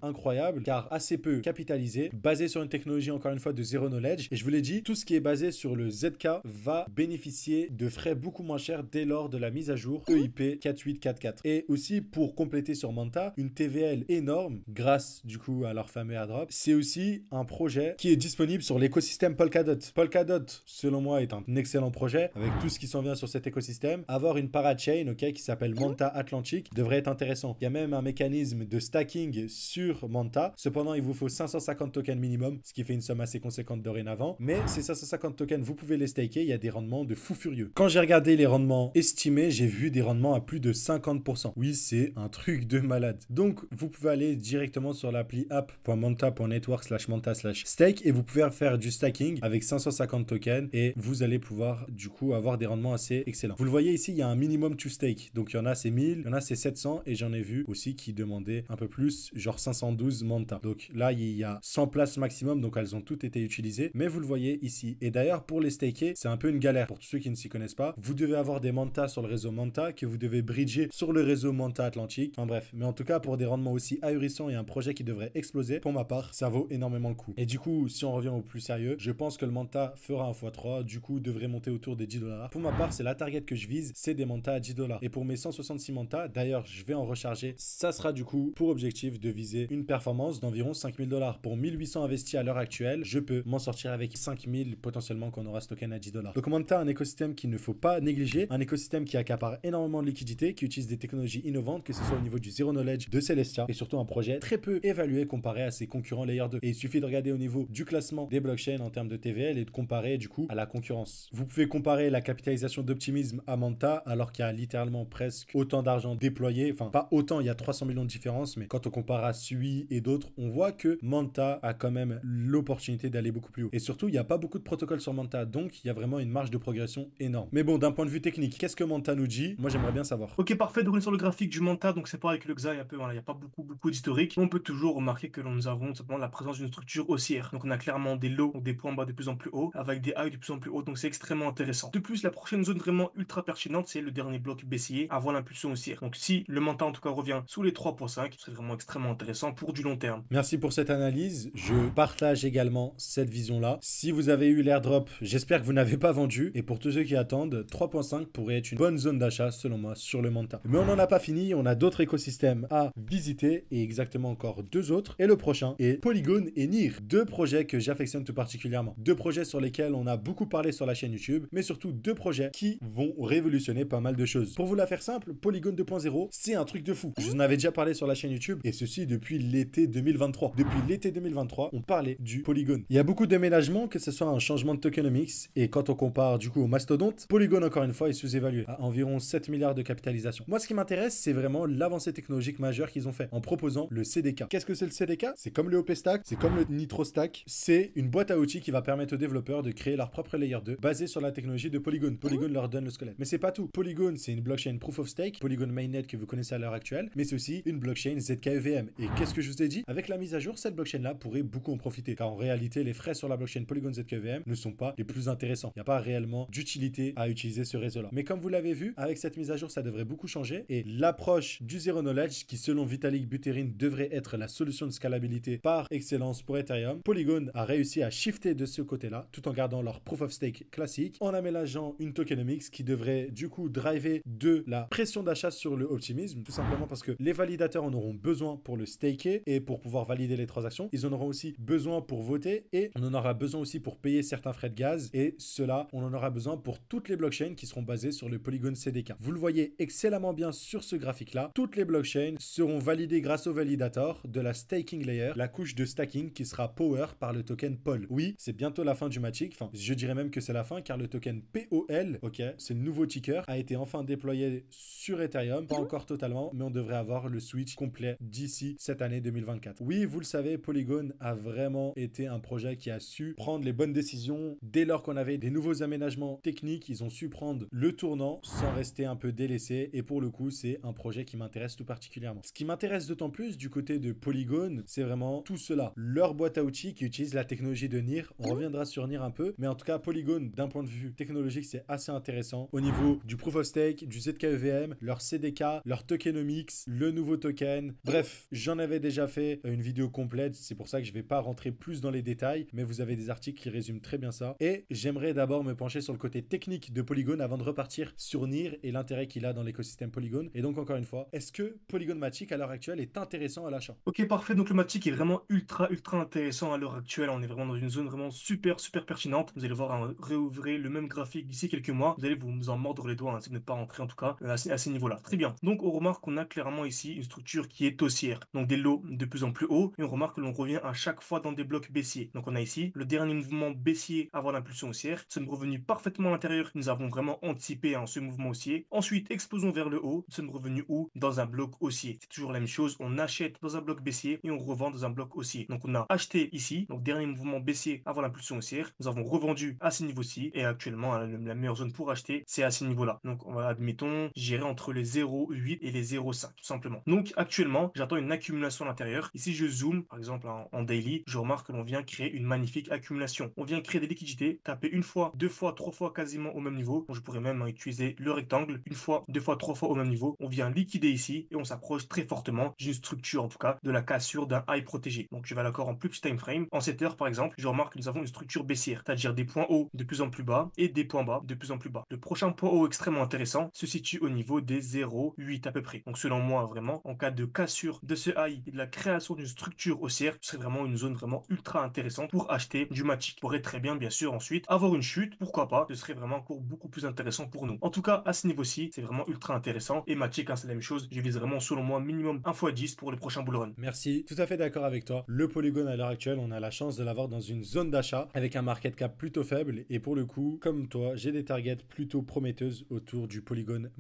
incroyable, car assez peu capitalisée, basée sur une technologie encore une fois de zero knowledge. Et je vous l'ai dit, tout ce qui est basé sur le ZK va bénéficier de frais beaucoup moins chers dès lors de la mise à jour EIP 4844. Et aussi, pour compléter sur Manta, une TVL énorme, grâce du coup à leur fameux airdrop, c'est aussi un projet qui est disponible sur l'écosystème Polkadot. Polkadot, selon moi, est un excellent projet, avec tout ce qui s'en vient sur cet écosystème. Avoir une parachain, ok, qui qui s'appelle mhm. Manta Atlantic devrait être intéressant. Il y a même un mécanisme de stacking sur Manta. Cependant, il vous faut 550 tokens minimum, ce qui fait une somme assez conséquente dorénavant. Mais ces 550 tokens, vous pouvez les staker. Il y a des rendements de fou furieux. Quand j'ai regardé les rendements estimés, j'ai vu des rendements à plus de 50%. Oui, c'est un truc de malade. Donc, vous pouvez aller directement sur l'appli app.manta.network slash manta slash stake et vous pouvez faire du stacking avec 550 tokens et vous allez pouvoir du coup avoir des rendements assez excellents. Vous le voyez ici, il y a un minimum to stake. Donc il y en a c'est 1000, il y en a c'est 700 et j'en ai vu aussi qui demandaient un peu plus, genre 512 manta. Donc là il y a 100 places maximum, donc elles ont toutes été utilisées, mais vous le voyez ici. Et d'ailleurs pour les staker, c'est un peu une galère pour tous ceux qui ne s'y connaissent pas. Vous devez avoir des manta sur le réseau manta que vous devez bridger sur le réseau manta atlantique. Enfin bref, mais en tout cas pour des rendements aussi ahurissants et un projet qui devrait exploser, pour ma part, ça vaut énormément le coup. Et du coup, si on revient au plus sérieux, je pense que le manta fera un x3, du coup devrait monter autour des 10 dollars. Pour ma part, c'est la target que je vise, c'est des manta à 10 dollars mes 166 Manta D'ailleurs, je vais en recharger. Ça sera du coup pour objectif de viser une performance d'environ 5000 dollars. Pour 1800 investis à l'heure actuelle, je peux m'en sortir avec 5000 potentiellement qu'on aura stocké à 10 dollars. Donc, Manta, un écosystème qu'il ne faut pas négliger, un écosystème qui accapare énormément de liquidités, qui utilise des technologies innovantes, que ce soit au niveau du zero knowledge de Celestia, et surtout un projet très peu évalué comparé à ses concurrents layer 2. Et il suffit de regarder au niveau du classement des blockchains en termes de TVL et de comparer du coup à la concurrence. Vous pouvez comparer la capitalisation d'optimisme à Manta alors qu'il y a littéralement presque autant d'argent déployé. Enfin, pas autant, il y a 300 millions de différences, mais quand on compare à Sui et d'autres, on voit que Manta a quand même l'opportunité d'aller beaucoup plus haut. Et surtout, il n'y a pas beaucoup de protocoles sur Manta, donc il y a vraiment une marge de progression énorme. Mais bon, d'un point de vue technique, qu'est-ce que Manta nous dit Moi, j'aimerais bien savoir. Ok, parfait. Donc, on est sur le graphique du Manta, donc c'est pas avec le Xa, il n'y a, a, pas beaucoup, beaucoup d'historique. On peut toujours remarquer que nous avons simplement la présence d'une structure haussière. Donc, on a clairement des lots, des points bas de plus en plus haut, avec des highs de plus en plus haut, donc c'est extrêmement intéressant. De plus, la prochaine zone vraiment ultra pertinente, c'est le dernier bloc baissier avoir l'impulsion aussi. Donc si le montant en tout cas revient sous les 3.5, ce serait vraiment extrêmement intéressant pour du long terme. Merci pour cette analyse. Je partage également cette vision-là. Si vous avez eu l'airdrop, j'espère que vous n'avez pas vendu. Et pour tous ceux qui attendent, 3.5 pourrait être une bonne zone d'achat selon moi sur le montant. Mais on n'en a pas fini, on a d'autres écosystèmes à visiter et exactement encore deux autres. Et le prochain est Polygon et NIR, deux projets que j'affectionne tout particulièrement. Deux projets sur lesquels on a beaucoup parlé sur la chaîne YouTube, mais surtout deux projets qui vont révolutionner pas mal de choses. Pour vous la faire simple, Polygon 2.0, c'est un truc de fou. Je vous en avais déjà parlé sur la chaîne YouTube, et ceci depuis l'été 2023. Depuis l'été 2023, on parlait du Polygon. Il y a beaucoup de d'aménagements, que ce soit un changement de tokenomics, et quand on compare du coup au mastodonte, Polygon encore une fois est sous-évalué à environ 7 milliards de capitalisation. Moi, ce qui m'intéresse, c'est vraiment l'avancée technologique majeure qu'ils ont fait en proposant le CDK. Qu'est-ce que c'est le CDK C'est comme le OP Stack, c'est comme le Nitro Stack, c'est une boîte à outils qui va permettre aux développeurs de créer leur propre layer 2 basé sur la technologie de Polygon. Polygon leur donne le squelette. Mais c'est pas tout. Polygon, c'est une blockchain Proof of Stake, Polygon Mainnet que vous connaissez à l'heure actuelle, mais c'est aussi une blockchain zkVM. E Et qu'est-ce que je vous ai dit Avec la mise à jour, cette blockchain-là pourrait beaucoup en profiter, car en réalité, les frais sur la blockchain Polygon ZKVM e ne sont pas les plus intéressants. Il n'y a pas réellement d'utilité à utiliser ce réseau-là. Mais comme vous l'avez vu, avec cette mise à jour, ça devrait beaucoup changer. Et l'approche du zero knowledge, qui selon Vitalik Buterin devrait être la solution de scalabilité par excellence pour Ethereum, Polygon a réussi à shifter de ce côté-là, tout en gardant leur proof of stake classique, en aménageant une tokenomics qui devrait du coup driver deux la pression d'achat sur le optimisme, tout simplement parce que les validateurs en auront besoin pour le staker et pour pouvoir valider les transactions. Ils en auront aussi besoin pour voter et on en aura besoin aussi pour payer certains frais de gaz. Et cela, on en aura besoin pour toutes les blockchains qui seront basées sur le polygone CDK. Vous le voyez excellemment bien sur ce graphique-là. Toutes les blockchains seront validées grâce au validator de la staking layer, la couche de stacking qui sera power par le token POL. Oui, c'est bientôt la fin du magic. Enfin, je dirais même que c'est la fin car le token POL, ok, c'est nouveau ticker, a été enfin déployé sur Ethereum, pas mhm. encore totalement, mais on devrait avoir le switch complet d'ici cette année 2024. Oui, vous le savez, Polygon a vraiment été un projet qui a su prendre les bonnes décisions dès lors qu'on avait des nouveaux aménagements techniques, ils ont su prendre le tournant sans rester un peu délaissé et pour le coup, c'est un projet qui m'intéresse tout particulièrement. Ce qui m'intéresse d'autant plus du côté de Polygon, c'est vraiment tout cela, leur boîte à outils qui utilise la technologie de NIR. On mhm. reviendra sur NIR un peu, mais en tout cas Polygon d'un point de vue technologique, c'est assez intéressant au niveau du proof of stake, du Z. KEVM, leur CDK, leur tokenomics, le nouveau token. Bref, j'en avais déjà fait euh, une vidéo complète, c'est pour ça que je ne vais pas rentrer plus dans les détails, mais vous avez des articles qui résument très bien ça. Et j'aimerais d'abord me pencher sur le côté technique de Polygon avant de repartir sur NIR et l'intérêt qu'il a dans l'écosystème Polygon. Et donc encore une fois, est-ce que Polygon Matic à l'heure actuelle est intéressant à l'achat Ok, parfait. Donc le Matic est vraiment ultra ultra intéressant à l'heure actuelle. On est vraiment dans une zone vraiment super super pertinente. Vous allez voir hein, réouvrir le même graphique d'ici quelques mois. Vous allez vous en mordre les doigts hein, si vous pas rentrer en tout cas. Euh, à ces, niveau niveaux-là. Très bien. Donc on remarque qu'on a clairement ici une structure qui est haussière, donc des lots de plus en plus hauts, et on remarque que l'on revient à chaque fois dans des blocs baissiers. Donc on a ici le dernier mouvement baissier avant l'impulsion haussière, sommes revenu parfaitement à l'intérieur, nous avons vraiment anticipé hein, ce mouvement haussier. Ensuite, exposons vers le haut, nous sommes revenus où Dans un bloc haussier. C'est toujours la même chose, on achète dans un bloc baissier et on revend dans un bloc haussier. Donc on a acheté ici, donc dernier mouvement baissier avant l'impulsion haussière, nous avons revendu à ce niveau ci et actuellement hein, la meilleure zone pour acheter, c'est à ce niveau là Donc on va, admettons, gérer entre les 0,8 et les 0,5 tout simplement. Donc actuellement, j'attends une accumulation à l'intérieur. Et si je zoome, par exemple en, daily, je remarque que l'on vient créer une magnifique accumulation. On vient créer des liquidités, taper une fois, deux fois, trois fois quasiment au même niveau. je pourrais même hein, utiliser le rectangle une fois, deux fois, trois fois au même niveau. On vient liquider ici et on s'approche très fortement d'une structure en tout cas de la cassure d'un high protégé. Donc je vais l'accord en plus petit time frame. En 7 heures par exemple, je remarque que nous avons une structure baissière, c'est-à-dire des points hauts de plus en plus bas et des points bas de plus en plus bas. Le prochain point haut extrêmement intéressant se situe au niveau des 0,8 à peu près. Donc selon moi, vraiment, en cas de cassure de ce high et de la création d'une structure haussière, ce serait vraiment une zone vraiment ultra intéressante pour acheter du Matic. Pourrait très bien, bien sûr, ensuite avoir une chute, pourquoi pas, ce serait vraiment un cours beaucoup plus intéressant pour nous. En tout cas, à ce niveau-ci, c'est vraiment ultra intéressant. Et Matic, hein, c'est la même chose. Je vise vraiment, selon moi, minimum 1 x 10 pour le prochain bullrun Merci, tout à fait d'accord avec toi. Le polygone à l'heure actuelle, on a la chance de l'avoir dans une zone d'achat avec un market cap plutôt faible. Et pour le coup, comme toi, j'ai des targets plutôt prometteuses autour du polygone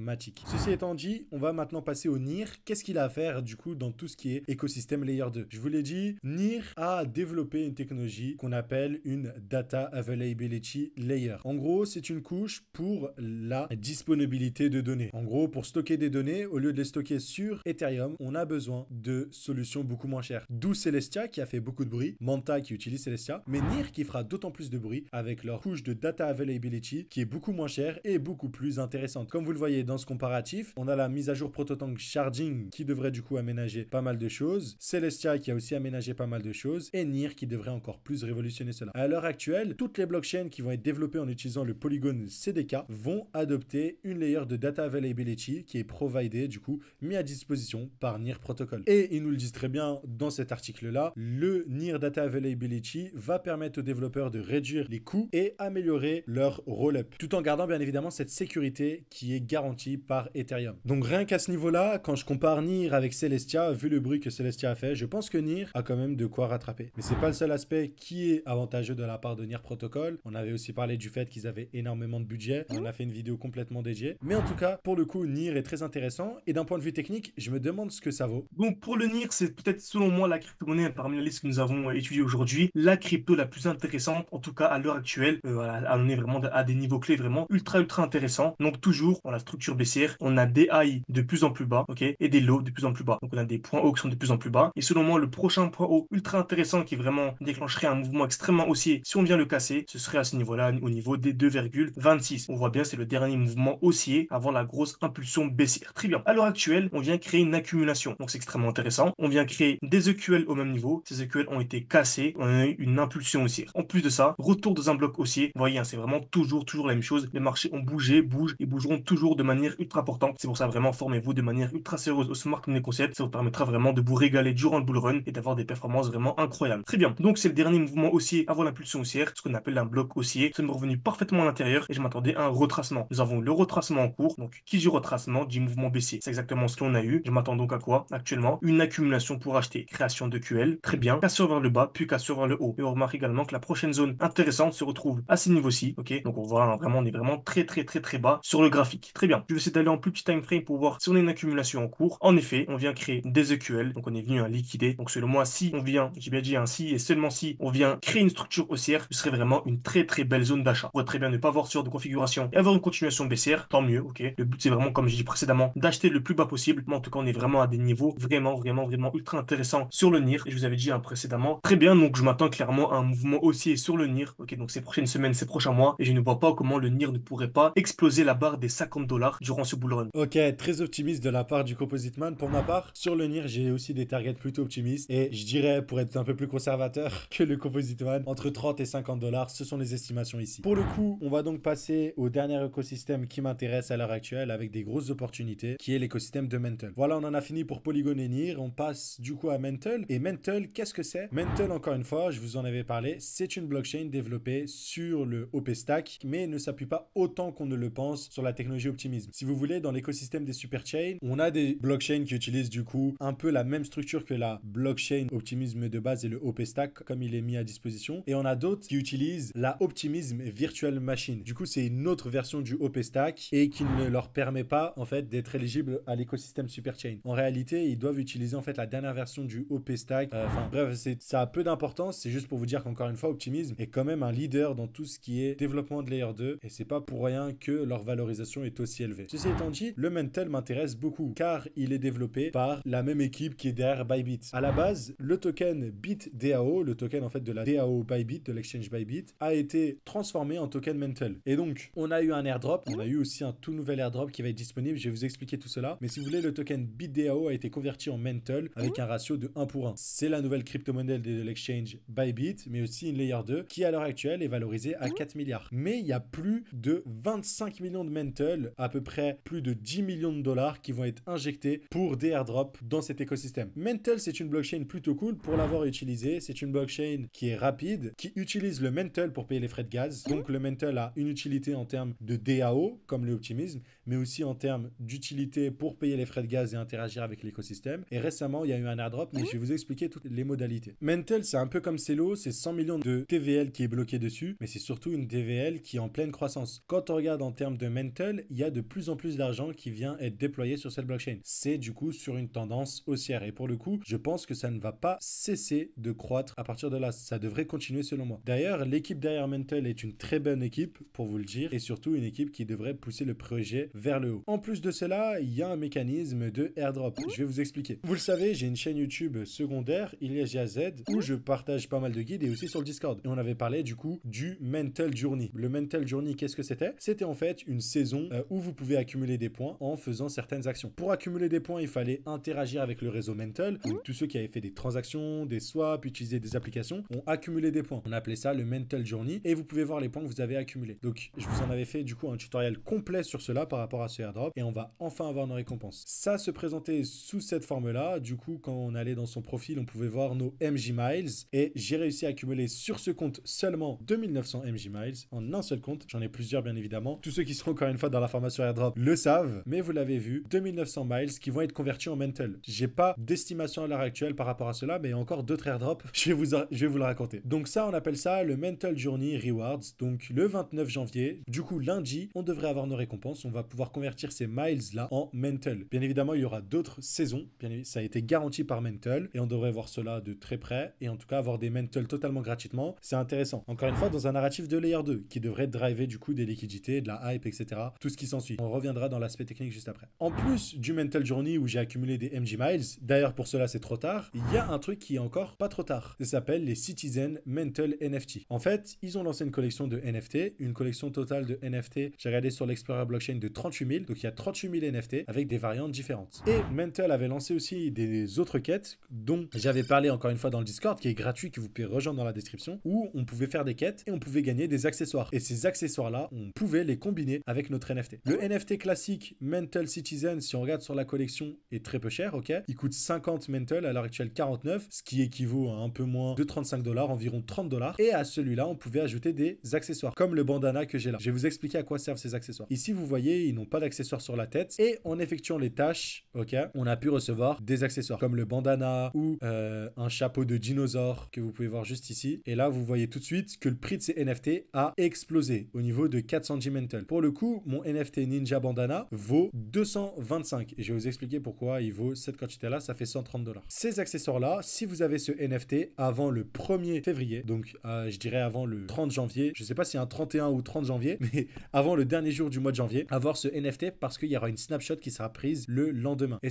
Ceci étant dit, on va maintenant passer au NIR. Qu'est-ce qu'il a à faire du coup dans tout ce qui est écosystème Layer 2 Je vous l'ai dit, NIR a développé une technologie qu'on appelle une Data Availability Layer. En gros, c'est une couche pour la disponibilité de données. En gros, pour stocker des données, au lieu de les stocker sur Ethereum, on a besoin de solutions beaucoup moins chères. D'où Celestia qui a fait beaucoup de bruit, Manta qui utilise Celestia, mais NIR qui fera d'autant plus de bruit avec leur couche de Data Availability qui est beaucoup moins chère et beaucoup plus intéressante. Comme vous le voyez, dans ce comparatif, on a la mise à jour Prototank Charging qui devrait du coup aménager pas mal de choses, Celestia qui a aussi aménagé pas mal de choses, et NIR qui devrait encore plus révolutionner cela. À l'heure actuelle, toutes les blockchains qui vont être développées en utilisant le polygone CDK vont adopter une layer de data availability qui est providée du coup mis à disposition par NIR Protocol. Et ils nous le disent très bien dans cet article là, le NIR data availability va permettre aux développeurs de réduire les coûts et améliorer leur roll-up tout en gardant bien évidemment cette sécurité qui est garantie par Ethereum. Donc rien qu'à ce niveau-là, quand je compare Nir avec Celestia, vu le bruit que Celestia a fait, je pense que Nir a quand même de quoi rattraper. Mais c'est pas le seul aspect qui est avantageux de la part de Nir Protocol. On avait aussi parlé du fait qu'ils avaient énormément de budget. On a fait une vidéo complètement dédiée. Mais en tout cas, pour le coup, Nir est très intéressant. Et d'un point de vue technique, je me demande ce que ça vaut. Donc pour le Nir, c'est peut-être selon moi la crypto-monnaie parmi les listes que nous avons étudiées aujourd'hui, la crypto la plus intéressante, en tout cas à l'heure actuelle. Euh, voilà, on est vraiment à des niveaux clés vraiment ultra ultra intéressant. Donc toujours, on la structure baisser baissière, on a des highs de plus en plus bas, ok, et des lows de plus en plus bas. Donc on a des points hauts qui sont de plus en plus bas. Et selon moi, le prochain point haut ultra intéressant qui vraiment déclencherait un mouvement extrêmement haussier, si on vient le casser, ce serait à ce niveau-là, au niveau des 2,26. On voit bien, c'est le dernier mouvement haussier avant la grosse impulsion baissière. Très bien. À l'heure actuelle, on vient créer une accumulation. Donc c'est extrêmement intéressant. On vient créer des EQL au même niveau. Ces EQL ont été cassés. On a eu une impulsion haussière. En plus de ça, retour dans un bloc haussier. voyez, hein, c'est vraiment toujours, toujours la même chose. Les marchés ont bougé, bougent et bougeront toujours de manière ultra importante. C'est pour ça vraiment formez-vous de manière ultra sérieuse au Smart Money Concept. Ça vous permettra vraiment de vous régaler durant le bull run et d'avoir des performances vraiment incroyables. Très bien. Donc c'est le dernier mouvement haussier avant l'impulsion haussière, ce qu'on appelle un bloc haussier. Ça me parfaitement à l'intérieur et je m'attendais à un retracement. Nous avons le retracement en cours. Donc qui dit retracement dit mouvement baissier. C'est exactement ce qu'on a eu. Je m'attends donc à quoi actuellement Une accumulation pour acheter. Création de QL. Très bien. Casseur vers le bas puis casseur vers le haut. Et on remarque également que la prochaine zone intéressante se retrouve à ce niveau ci Ok. Donc on voit hein, vraiment on est vraiment très très très très bas sur le graphique. Très bien je vais essayer d'aller en plus petit time frame pour voir si on a une accumulation en cours. En effet, on vient créer des EQL, donc on est venu à liquider. Donc selon moi, si on vient, j'ai bien dit ainsi et seulement si on vient créer une structure haussière, ce serait vraiment une très très belle zone d'achat. On très bien ne pas avoir ce de configuration et avoir une continuation baissière, tant mieux, ok. Le but c'est vraiment, comme j'ai dit précédemment, d'acheter le plus bas possible. Mais en tout cas, on est vraiment à des niveaux vraiment, vraiment, vraiment ultra intéressants sur le NIR. Et je vous avais dit hein, précédemment, très bien, donc je m'attends clairement à un mouvement haussier sur le NIR, ok. Donc ces prochaines semaines, ces prochains mois, et je ne vois pas comment le NIR ne pourrait pas exploser la barre des 50 dollars durant ce bull Ok, très optimiste de la part du Composite Man. Pour ma part, sur le NIR, j'ai aussi des targets plutôt optimistes. Et je dirais, pour être un peu plus conservateur <laughs> que le Composite Man, entre 30 et 50 dollars, ce sont les estimations ici. Pour le coup, on va donc passer au dernier écosystème qui m'intéresse à l'heure actuelle avec des grosses opportunités, qui est l'écosystème de Mental. Voilà, on en a fini pour Polygon et NIR. On passe du coup à Mental. Et Mental, qu'est-ce que c'est Mental, encore une fois, je vous en avais parlé, c'est une blockchain développée sur le OP Stack, mais ne s'appuie pas autant qu'on ne le pense sur la technologie optimiste. Si vous voulez, dans l'écosystème des chains on a des blockchains qui utilisent du coup un peu la même structure que la blockchain optimisme de base et le OP Stack comme il est mis à disposition. Et on a d'autres qui utilisent la Optimism Virtual Machine. Du coup, c'est une autre version du Stack et qui ne leur permet pas en fait d'être éligible à l'écosystème superchain. En réalité, ils doivent utiliser en fait la dernière version du Stack. Euh, enfin, bref, ça a peu d'importance. C'est juste pour vous dire qu'encore une fois, Optimism est quand même un leader dans tout ce qui est développement de Layer 2 et c'est pas pour rien que leur valorisation est aussi élevée Ceci étant dit, le Mental m'intéresse beaucoup car il est développé par la même équipe qui est derrière Bybit. À la base, le token BitDAO, le token en fait de la DAO Bybit, de l'exchange Bybit, a été transformé en token Mental. Et donc, on a eu un airdrop, on a eu aussi un tout nouvel airdrop qui va être disponible, je vais vous expliquer tout cela. Mais si vous voulez, le token BitDAO a été converti en Mental avec un ratio de 1 pour 1. C'est la nouvelle crypto modèle de l'exchange Bybit, mais aussi une layer 2 qui à l'heure actuelle est valorisée à 4 milliards. Mais il y a plus de 25 millions de Mental à à peu près plus de 10 millions de dollars qui vont être injectés pour des airdrops dans cet écosystème. Mental, c'est une blockchain plutôt cool pour l'avoir utilisé. C'est une blockchain qui est rapide, qui utilise le Mental pour payer les frais de gaz. Donc le Mental a une utilité en termes de DAO, comme l'optimisme mais aussi en termes d'utilité pour payer les frais de gaz et interagir avec l'écosystème. Et récemment, il y a eu un airdrop, mais je vais vous expliquer toutes les modalités. Mental, c'est un peu comme Celo, c'est 100 millions de TVL qui est bloqué dessus, mais c'est surtout une TVL qui est en pleine croissance. Quand on regarde en termes de Mental, il y a de plus en plus d'argent qui vient être déployé sur cette blockchain. C'est du coup sur une tendance haussière. Et pour le coup, je pense que ça ne va pas cesser de croître à partir de là. Ça devrait continuer selon moi. D'ailleurs, l'équipe derrière Mental est une très bonne équipe, pour vous le dire, et surtout une équipe qui devrait pousser le projet vers le haut. En plus de cela, il y a un mécanisme de airdrop. Mmh. Je vais vous expliquer. Vous le savez, j'ai une chaîne YouTube secondaire, il y a où mmh. je partage pas mal de guides et aussi sur le Discord. Et on avait parlé du coup du Mental Journey. Le Mental Journey, qu'est-ce que c'était C'était en fait une saison euh, où vous pouvez accumuler des points en faisant certaines actions. Pour accumuler des points, il fallait interagir avec le réseau Mental. Mmh. tous ceux qui avaient fait des transactions, des swaps, utilisé des applications, ont accumulé des points. On appelait ça le Mental Journey et vous pouvez voir les points que vous avez accumulés. Donc je vous en avais fait du coup un tutoriel complet sur cela par rapport rapport à ce airdrop et on va enfin avoir nos récompenses. Ça se présentait sous cette forme-là. Du coup, quand on allait dans son profil, on pouvait voir nos MJ Miles et j'ai réussi à accumuler sur ce compte seulement 2900 MJ Miles en un seul compte. J'en ai plusieurs, bien évidemment. Tous ceux qui seront encore une fois dans la formation airdrop le savent, mais vous l'avez vu, 2900 miles qui vont être convertis en mental. J'ai pas d'estimation à l'heure actuelle par rapport à cela, mais encore d'autres airdrops, <laughs> je vais, vous, je vais vous le raconter. Donc ça, on appelle ça le Mental Journey Rewards. Donc le 29 janvier, du coup lundi, on devrait avoir nos récompenses. On va pouvoir convertir ces miles-là en mental. Bien évidemment, il y aura d'autres saisons. Bien, ça a été garanti par mental et on devrait voir cela de très près et en tout cas avoir des mental totalement gratuitement. C'est intéressant. Encore une fois, dans un narratif de layer 2 qui devrait driver du coup des liquidités, de la hype, etc. Tout ce qui s'ensuit. On reviendra dans l'aspect technique juste après. En plus du mental journey où j'ai accumulé des MG miles, d'ailleurs pour cela c'est trop tard, il y a un truc qui est encore pas trop tard. Ça s'appelle les Citizen Mental NFT. En fait, ils ont lancé une collection de NFT, une collection totale de NFT. J'ai regardé sur l'Explorer Blockchain de 38 000, donc il y a 38 000 NFT avec des variantes différentes. Et Mental avait lancé aussi des autres quêtes dont j'avais parlé encore une fois dans le Discord, qui est gratuit, que vous pouvez rejoindre dans la description, où on pouvait faire des quêtes et on pouvait gagner des accessoires. Et ces accessoires-là, on pouvait les combiner avec notre NFT. Le NFT classique Mental Citizen, si on regarde sur la collection, est très peu cher, ok Il coûte 50 Mental, à l'heure actuelle 49, ce qui équivaut à un peu moins de 35 dollars, environ 30 dollars. Et à celui-là, on pouvait ajouter des accessoires, comme le bandana que j'ai là. Je vais vous expliquer à quoi servent ces accessoires. Ici, vous voyez, n'ont pas d'accessoires sur la tête. Et en effectuant les tâches, ok, on a pu recevoir des accessoires comme le bandana ou euh, un chapeau de dinosaure que vous pouvez voir juste ici. Et là, vous voyez tout de suite que le prix de ces NFT a explosé au niveau de 400 mental Pour le coup, mon NFT Ninja Bandana vaut 225. Et je vais vous expliquer pourquoi il vaut cette quantité-là. Ça fait 130 dollars. Ces accessoires-là, si vous avez ce NFT avant le 1er février, donc euh, je dirais avant le 30 janvier, je sais pas si un 31 ou 30 janvier, <laughs> mais avant le dernier jour du mois de janvier, avoir ce NFT parce qu'il y aura une snapshot qui sera prise le lendemain. Et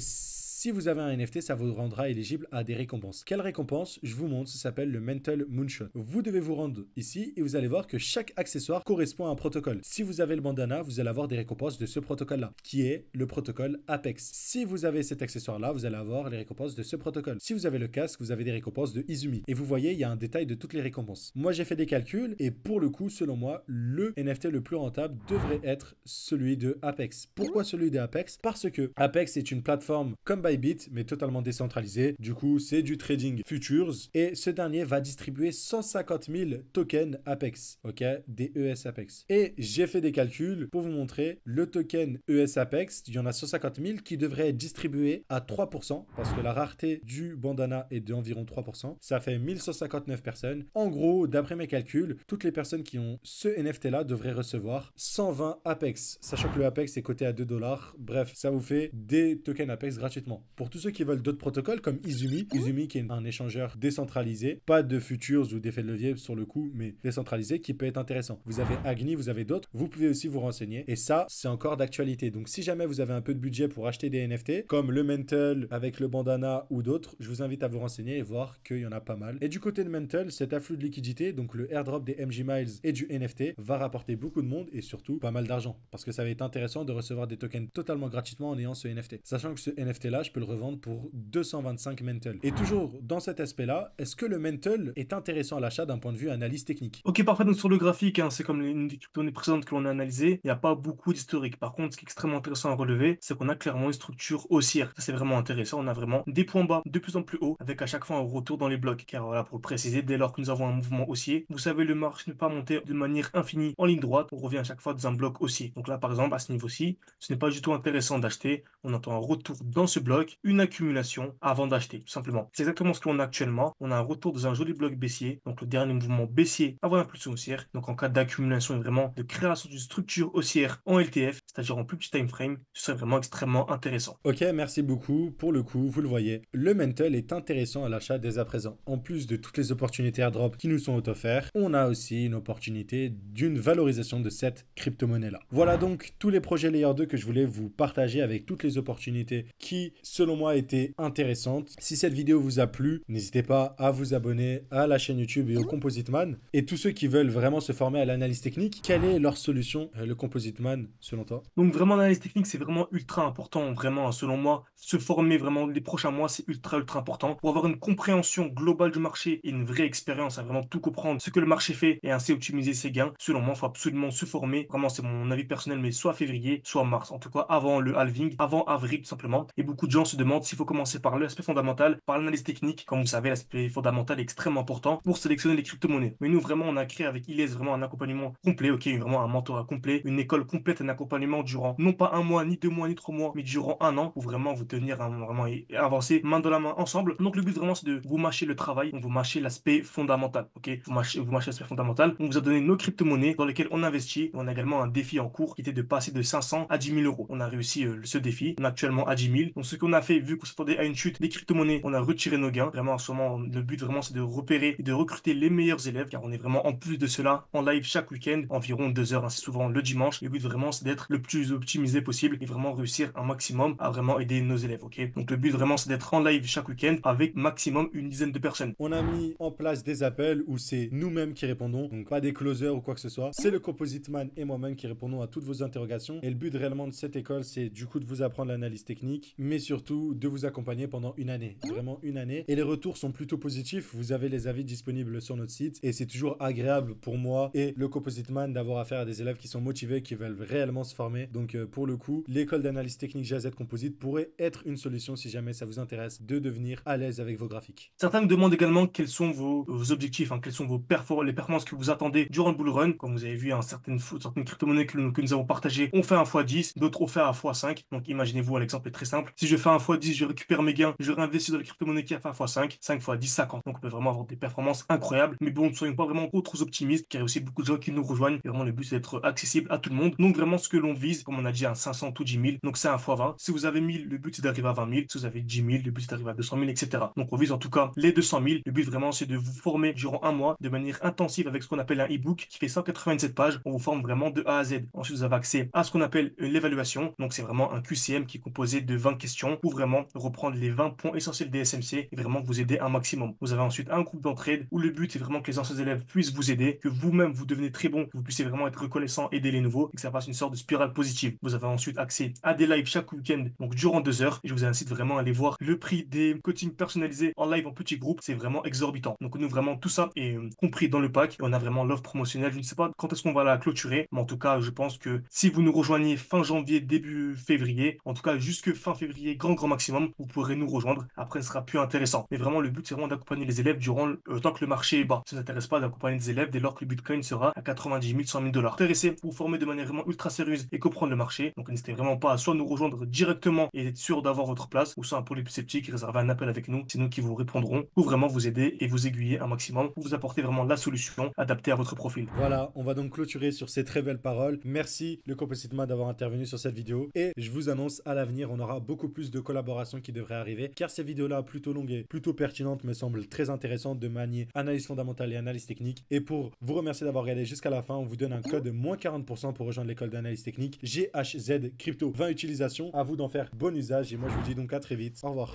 si vous avez un NFT, ça vous rendra éligible à des récompenses. Quelle récompense Je vous montre, ça s'appelle le Mental Moonshot. Vous devez vous rendre ici et vous allez voir que chaque accessoire correspond à un protocole. Si vous avez le bandana, vous allez avoir des récompenses de ce protocole-là, qui est le protocole Apex. Si vous avez cet accessoire-là, vous allez avoir les récompenses de ce protocole. Si vous avez le casque, vous avez des récompenses de Izumi. Et vous voyez, il y a un détail de toutes les récompenses. Moi, j'ai fait des calculs et pour le coup, selon moi, le NFT le plus rentable devrait être celui de Apex. Pourquoi celui de Apex Parce que Apex est une plateforme comme bit mais totalement décentralisé. Du coup, c'est du trading futures. Et ce dernier va distribuer 150 000 tokens Apex, ok Des ES Apex. Et j'ai fait des calculs pour vous montrer le token ES Apex. Il y en a 150 000 qui devraient être distribués à 3%, parce que la rareté du bandana est d'environ 3%. Ça fait 1159 personnes. En gros, d'après mes calculs, toutes les personnes qui ont ce NFT-là devraient recevoir 120 Apex, sachant que le Apex est coté à 2 dollars. Bref, ça vous fait des tokens Apex gratuitement pour tous ceux qui veulent d'autres protocoles comme Izumi, Izumi qui est un échangeur décentralisé, pas de futures ou d'effets de levier sur le coup, mais décentralisé qui peut être intéressant. Vous avez Agni, vous avez d'autres, vous pouvez aussi vous renseigner et ça, c'est encore d'actualité. Donc si jamais vous avez un peu de budget pour acheter des NFT comme le Mental avec le Bandana ou d'autres, je vous invite à vous renseigner et voir qu'il y en a pas mal. Et du côté de Mental, cet afflux de liquidité, donc le airdrop des MG Miles et du NFT, va rapporter beaucoup de monde et surtout pas mal d'argent parce que ça va être intéressant de recevoir des tokens totalement gratuitement en ayant ce NFT. Sachant que ce NFT là, je peux le revendre pour 225 mental. Et toujours dans cet aspect-là, est-ce que le mental est intéressant à l'achat d'un point de vue analyse technique Ok, parfait. Donc sur le graphique, hein, c'est comme une des crypto précédentes que l'on a analysées, il n'y a pas beaucoup d'historique. Par contre, ce qui est extrêmement intéressant à relever, c'est qu'on a clairement une structure haussière. Ça, c'est vraiment intéressant. On a vraiment des points bas de plus en plus hauts, avec à chaque fois un retour dans les blocs. Car voilà, pour le préciser, dès lors que nous avons un mouvement haussier, vous savez, le marché ne peut pas monter de manière infinie en ligne droite. On revient à chaque fois dans un bloc haussier. Donc là, par exemple, à ce niveau-ci, ce n'est pas du tout intéressant d'acheter. On entend un retour dans ce bloc une accumulation avant d'acheter, tout simplement. C'est exactement ce qu'on a actuellement. On a un retour dans un joli bloc baissier, donc le dernier mouvement baissier avant l'impulsion haussière. Donc en cas d'accumulation et vraiment de création d'une structure haussière en LTF, cest en plus petit time frame, ce serait vraiment extrêmement intéressant. Ok, merci beaucoup. Pour le coup, vous le voyez, le Mental est intéressant à l'achat dès à présent. En plus de toutes les opportunités airdrop qui nous sont offertes, on a aussi une opportunité d'une valorisation de cette crypto-monnaie-là. Voilà donc tous les projets Layer 2 que je voulais vous partager avec toutes les opportunités qui, selon moi, étaient intéressantes. Si cette vidéo vous a plu, n'hésitez pas à vous abonner à la chaîne YouTube et au Composite Man. Et tous ceux qui veulent vraiment se former à l'analyse technique, quelle est leur solution, euh, le Composite Man, selon toi donc vraiment l'analyse technique, c'est vraiment ultra important, vraiment selon moi, se former vraiment les prochains mois, c'est ultra ultra important pour avoir une compréhension globale du marché et une vraie expérience à vraiment tout comprendre ce que le marché fait et ainsi optimiser ses gains. Selon moi, il faut absolument se former. Vraiment, c'est mon avis personnel, mais soit février, soit mars, en tout cas avant le halving, avant avril tout simplement. Et beaucoup de gens se demandent s'il faut commencer par l'aspect fondamental, par l'analyse technique. Comme vous savez, l'aspect fondamental est extrêmement important pour sélectionner les crypto-monnaies. Mais nous, vraiment, on a créé avec ILES vraiment un accompagnement complet, ok, vraiment un mentorat complet, une école complète, un accompagnement durant non pas un mois, ni deux mois, ni trois mois, mais durant un an pour vraiment vous tenir hein, vraiment et avancer main dans la main ensemble. Donc le but vraiment c'est de vous mâcher le travail, on vous mâcher l'aspect fondamental. Ok, vous mâchez, vous mâchez l'aspect fondamental. On vous a donné nos crypto-monnaies dans lesquelles on investit. On a également un défi en cours qui était de passer de 500 à 10 000 euros. On a réussi euh, ce défi. On est actuellement à 10 000. Donc ce qu'on a fait, vu qu'on s'attendait à une chute des crypto-monnaies, on a retiré nos gains. Vraiment en ce moment, le but vraiment c'est de repérer et de recruter les meilleurs élèves car on est vraiment en plus de cela en live chaque week-end, environ deux heures, hein. c'est souvent le dimanche. Le but vraiment c'est d'être le plus optimisé possible et vraiment réussir un maximum à vraiment aider nos élèves. ok Donc le but vraiment c'est d'être en live chaque week-end avec maximum une dizaine de personnes. On a mis en place des appels où c'est nous-mêmes qui répondons, donc pas des closers ou quoi que ce soit. C'est le Composite Man et moi-même qui répondons à toutes vos interrogations. Et le but réellement de cette école c'est du coup de vous apprendre l'analyse technique, mais surtout de vous accompagner pendant une année, vraiment une année. Et les retours sont plutôt positifs. Vous avez les avis disponibles sur notre site et c'est toujours agréable pour moi et le Composite Man d'avoir affaire à des élèves qui sont motivés, qui veulent réellement se former donc euh, pour le coup, l'école d'analyse technique GAZ Composite pourrait être une solution si jamais ça vous intéresse de devenir à l'aise avec vos graphiques. Certains me demandent également quels sont vos, objectifs, hein, quels sont vos performances, les performances que vous attendez durant le bull run. Comme vous avez vu, hein, certaines, certaines crypto-monnaies que, nous avons partagées ont fait un x10, d'autres ont fait un x5. Donc imaginez-vous, l'exemple est très simple. Si je fais un x10, je récupère mes gains, je réinvestis dans la crypto-monnaie qui a fait un x5, 5 x10, 50. Donc on peut vraiment avoir des performances incroyables. Mais bon, ne soyons pas vraiment trop, optimistes, car il y a aussi beaucoup de gens qui nous rejoignent. vraiment, le but, c'est d'être accessible à tout le monde. Donc vraiment, ce que l'on vise, comme on a dit, un 500 ou 10 000. Donc c'est un x20. Si vous avez 1000, le but c'est d'arriver à 20 000. Si vous avez 10 000, le but c'est d'arriver à 200 000, etc. Donc on vise en tout cas les 200 000. Le but vraiment c'est de vous former durant un mois de manière intensive avec ce qu'on appelle un e-book qui fait 187 pages. On vous forme vraiment de A à Z. Ensuite vous avez accès à ce qu'on appelle euh, l'évaluation. Donc c'est vraiment un QCM qui est composé de 20 questions pour vraiment reprendre les 20 points essentiels des SMC et vraiment vous aider un maximum. Vous avez ensuite un groupe d'entraide où le but c'est vraiment que les anciens élèves puissent vous aider, que vous-même vous devenez très bon, que vous puissiez vraiment être reconnaissant, aider les nouveaux et que ça passe une sorte de spirale positive. Vous avez ensuite accès à des lives chaque week-end, donc durant deux heures. Et je vous incite vraiment à aller voir le prix des coachings personnalisés en live en petits groupes, C'est vraiment exorbitant. Donc nous, vraiment, tout ça est euh, compris dans le pack. Et on a vraiment l'offre promotionnelle. Je ne sais pas quand est-ce qu'on va la clôturer, mais en tout cas, je pense que si vous nous rejoignez fin janvier, début février, en tout cas jusque fin février, grand grand maximum, vous pourrez nous rejoindre. Après, ce sera plus intéressant. Mais vraiment, le but, c'est vraiment d'accompagner les élèves durant le euh, temps que le marché est bas. Ça n'intéresse pas d'accompagner des élèves dès lors que le Bitcoin sera à 90 000, 100 000 dollars. Intéressé, vous former de manière vraiment ultra sérieuse et comprendre le marché. Donc n'hésitez vraiment pas à soit nous rejoindre directement et être sûr d'avoir votre place, ou soit un sceptique, réserver un appel avec nous, c'est nous qui vous répondrons pour vraiment vous aider et vous aiguiller un maximum pour vous apporter vraiment la solution adaptée à votre profil. Voilà, on va donc clôturer sur ces très belles paroles. Merci le Compositema d'avoir intervenu sur cette vidéo et je vous annonce à l'avenir, on aura beaucoup plus de collaborations qui devraient arriver car ces vidéos-là, plutôt longues et plutôt pertinentes, me semblent très intéressantes de manier analyse fondamentale et analyse technique. Et pour vous remercier d'avoir regardé jusqu'à la fin, on vous donne un code de moins 40% pour rejoindre l'école d'analyse technique GHZ Crypto. 20 utilisation à vous d'en faire bon usage et moi je vous dis donc à très vite. Au revoir.